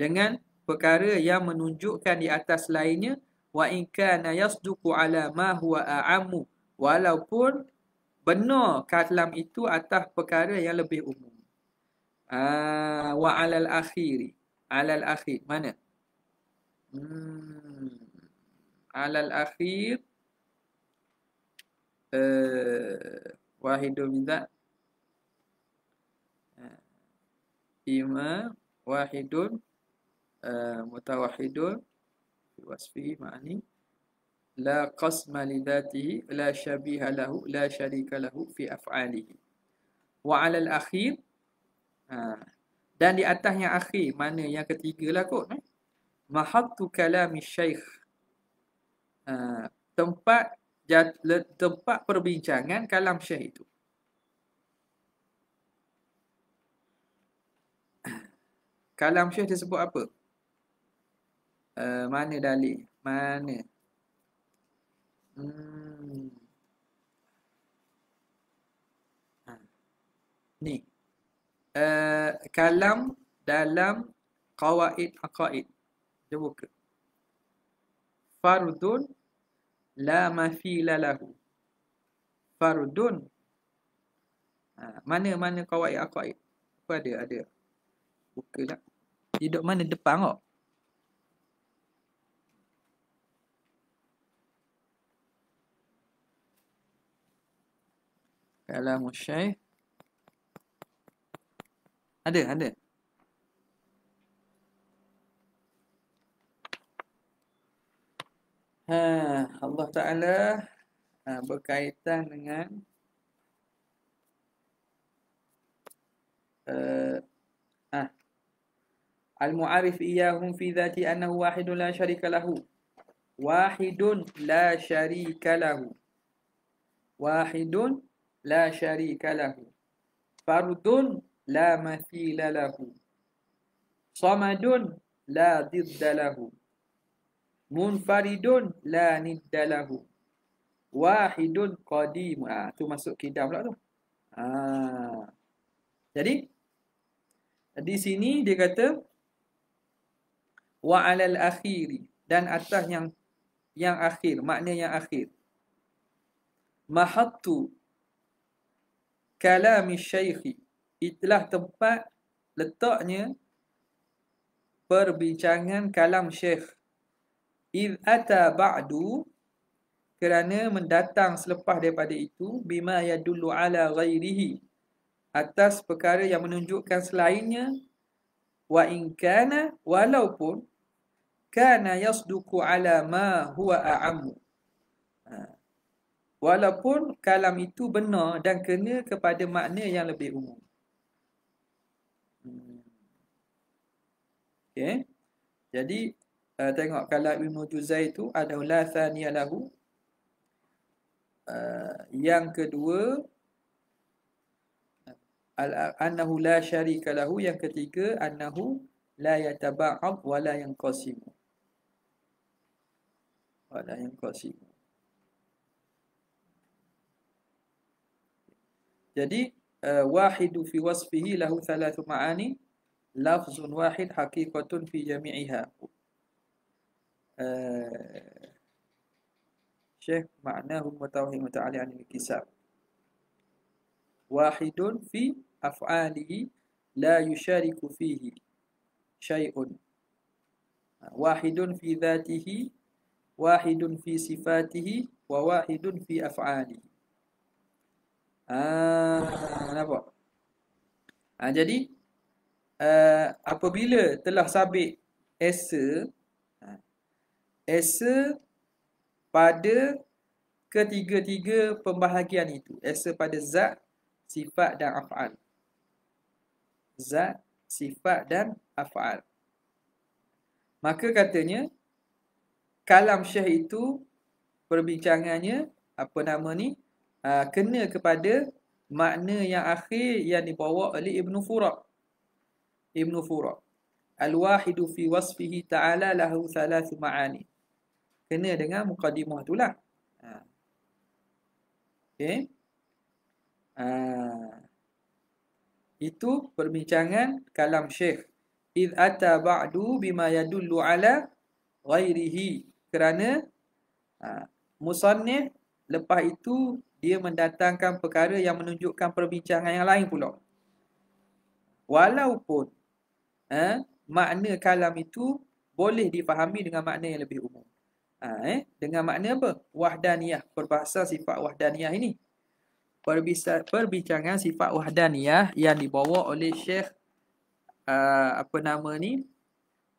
dengan perkara yang menunjukkan di atas lainnya wa in kana yasduqu ala ma huwa a'ammu walaupun benar kalam itu atas perkara yang lebih umum ah wa alal akhiri alal akhir mana hmm alal akhir eh wahidu minza ah, ima wahidun uh, mutawahidun fi wasfihi ma'ani la qasma li dhatihi la shabiha lahu la sharika lahu fi af'alihi wa 'ala al-akhir ha, dan di atas yang akhir mana yang ketiga lah kot eh? mahattu kalami syaikh ha, tempat tempat perbincangan kalam syekh itu kalam syekh disebut apa Eh, mana dalil? Mana? Hmm. Ha. Ni. Uh, kalam dalam qawaid aqaid. Dia buka. Fardun la mafila lahu. Fardun. Mana-mana ha, uh, qawaid aqaid? Apa ada? Ada. Buka lah. Hidup mana depan kok? Oh. kalam syaih ada ada ha Allah taala ha, berkaitan dengan uh, ah ha. al mu'arif iyyahum fi dhati annahu wahidun la syarika lahu wahidun la syarika lahu wahidun لا شريك له فرد لا مثيل له صمد لا ضد له منفرد لا ند له واحد قديم ah, tu masuk kita pula tu ha. jadi di sini dia kata wa alal akhiri dan atas yang yang akhir maknanya yang akhir mahattu kalami syaikh itulah tempat letaknya perbincangan kalam syekh id ata ba'du kerana mendatang selepas daripada itu bima yadullu ala ghairihi atas perkara yang menunjukkan selainnya wa in kana walaupun kana yasduku ala ma huwa a'ammu walaupun kalam itu benar dan kena kepada makna yang lebih umum. Hmm. Okay. Jadi uh, tengok kalau Ibn Juzai itu ada lathaniya lahu. Uh, yang kedua annahu la syarika lahu yang ketiga annahu la yataba'ab wala yang qasimu wala yang qasimu Jadi uh, wahidu fi wasfihi lahu thalathu ma'ani lafzun wahid haqiqatun fi jami'iha. Uh, Syekh ma'nahu mutawahim ta'ali anil kisab. Wahidun fi af'alihi la yushariku fihi syai'un. Wahidun fi dhatihi, wahidun fi sifatihi, wa wahidun fi af'alihi. Ah, nampak? Ah, jadi uh, apabila telah sabit esa ah, esa pada ketiga-tiga pembahagian itu esa pada zat sifat dan afal, zat sifat dan afal. maka katanya kalam syekh itu perbincangannya apa nama ni aa, ah, kena kepada makna yang akhir yang dibawa oleh Ibn Furak. Ibn Furak. Al-wahidu fi wasfihi ta'ala lahu thalathu ma'ani. Kena dengan mukadimah tu lah. Ah. Okay. Ha. Ah. Itu perbincangan kalam syekh. Idh ata ba'du bima yadullu ala ghairihi. Kerana ha, musannih lepas itu dia mendatangkan perkara yang menunjukkan perbincangan yang lain pula. Walaupun eh, makna kalam itu boleh difahami dengan makna yang lebih umum. Ha, eh? Dengan makna apa? Wahdaniyah. Perbahasa sifat wahdaniyah ini. perbisa Perbincangan sifat wahdaniyah yang dibawa oleh Syekh uh, apa nama ni?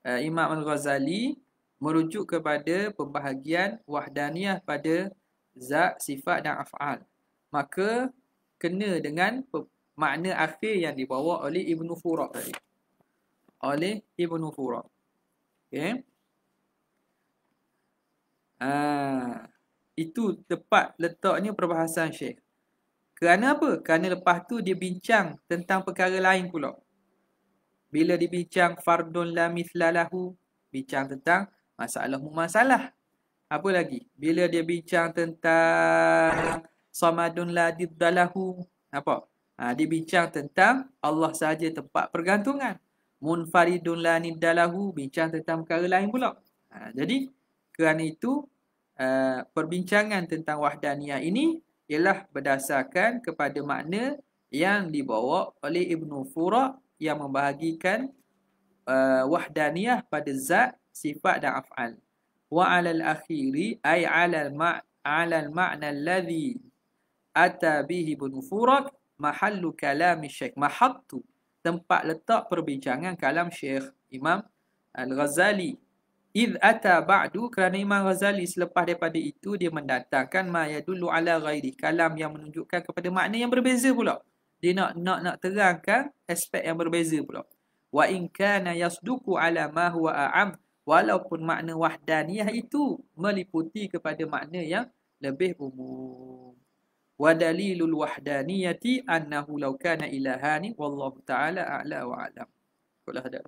Uh, Imam Al-Ghazali merujuk kepada pembahagian wahdaniyah pada zat, sifat dan af'al. Maka kena dengan makna akhir yang dibawa oleh Ibnu Furaq tadi. Oleh Ibnu Furaq. Okey. Ah, itu tepat letaknya perbahasan Syekh. Kerana apa? Kerana lepas tu dia bincang tentang perkara lain pula. Bila dibincang fardun la mithlalahu, bincang tentang masalah mu masalah apa lagi bila dia bincang tentang samadun ladidalahu apa ha, dia bincang tentang Allah saja tempat pergantungan munfaridun lanidalahu bincang tentang perkara lain pula ha, jadi kerana itu uh, perbincangan tentang wahdaniyah ini ialah berdasarkan kepada makna yang dibawa oleh Ibnu Furak yang membahagikan uh, wahdaniyah pada zat, sifat dan af'al wa alal akhiri ay alal ma alal ma'na alladhi ata bihi ibn furak mahallu kalami syekh mahattu tempat letak perbincangan kalam syekh imam al-ghazali id ata ba'du kerana imam ghazali selepas daripada itu dia mendatangkan ma yadullu ala ghairi kalam yang menunjukkan kepada makna yang berbeza pula dia nak nak nak terangkan aspek yang berbeza pula wa in kana yasduku ala ma huwa a'am walaupun makna wahdaniyah itu meliputi kepada makna yang lebih umum. Wa dalilul wahdaniyati annahu law kana ilahani wallahu ta'ala a'la wa a'lam. Kulah ada.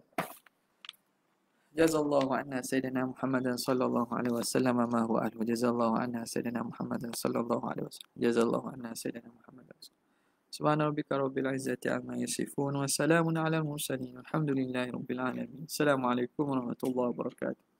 Jazallahu anna sayyidina Muhammadan sallallahu alaihi wasallam ma huwa ahlu. Jazallahu anna sayyidina Muhammadan sallallahu alaihi wasallam. Jazallahu anna sayyidina Muhammadan sallallahu سبحان ربك رب العزة عما يصفون وسلام على المرسلين والحمد لله رب العالمين السلام عليكم ورحمة الله وبركاته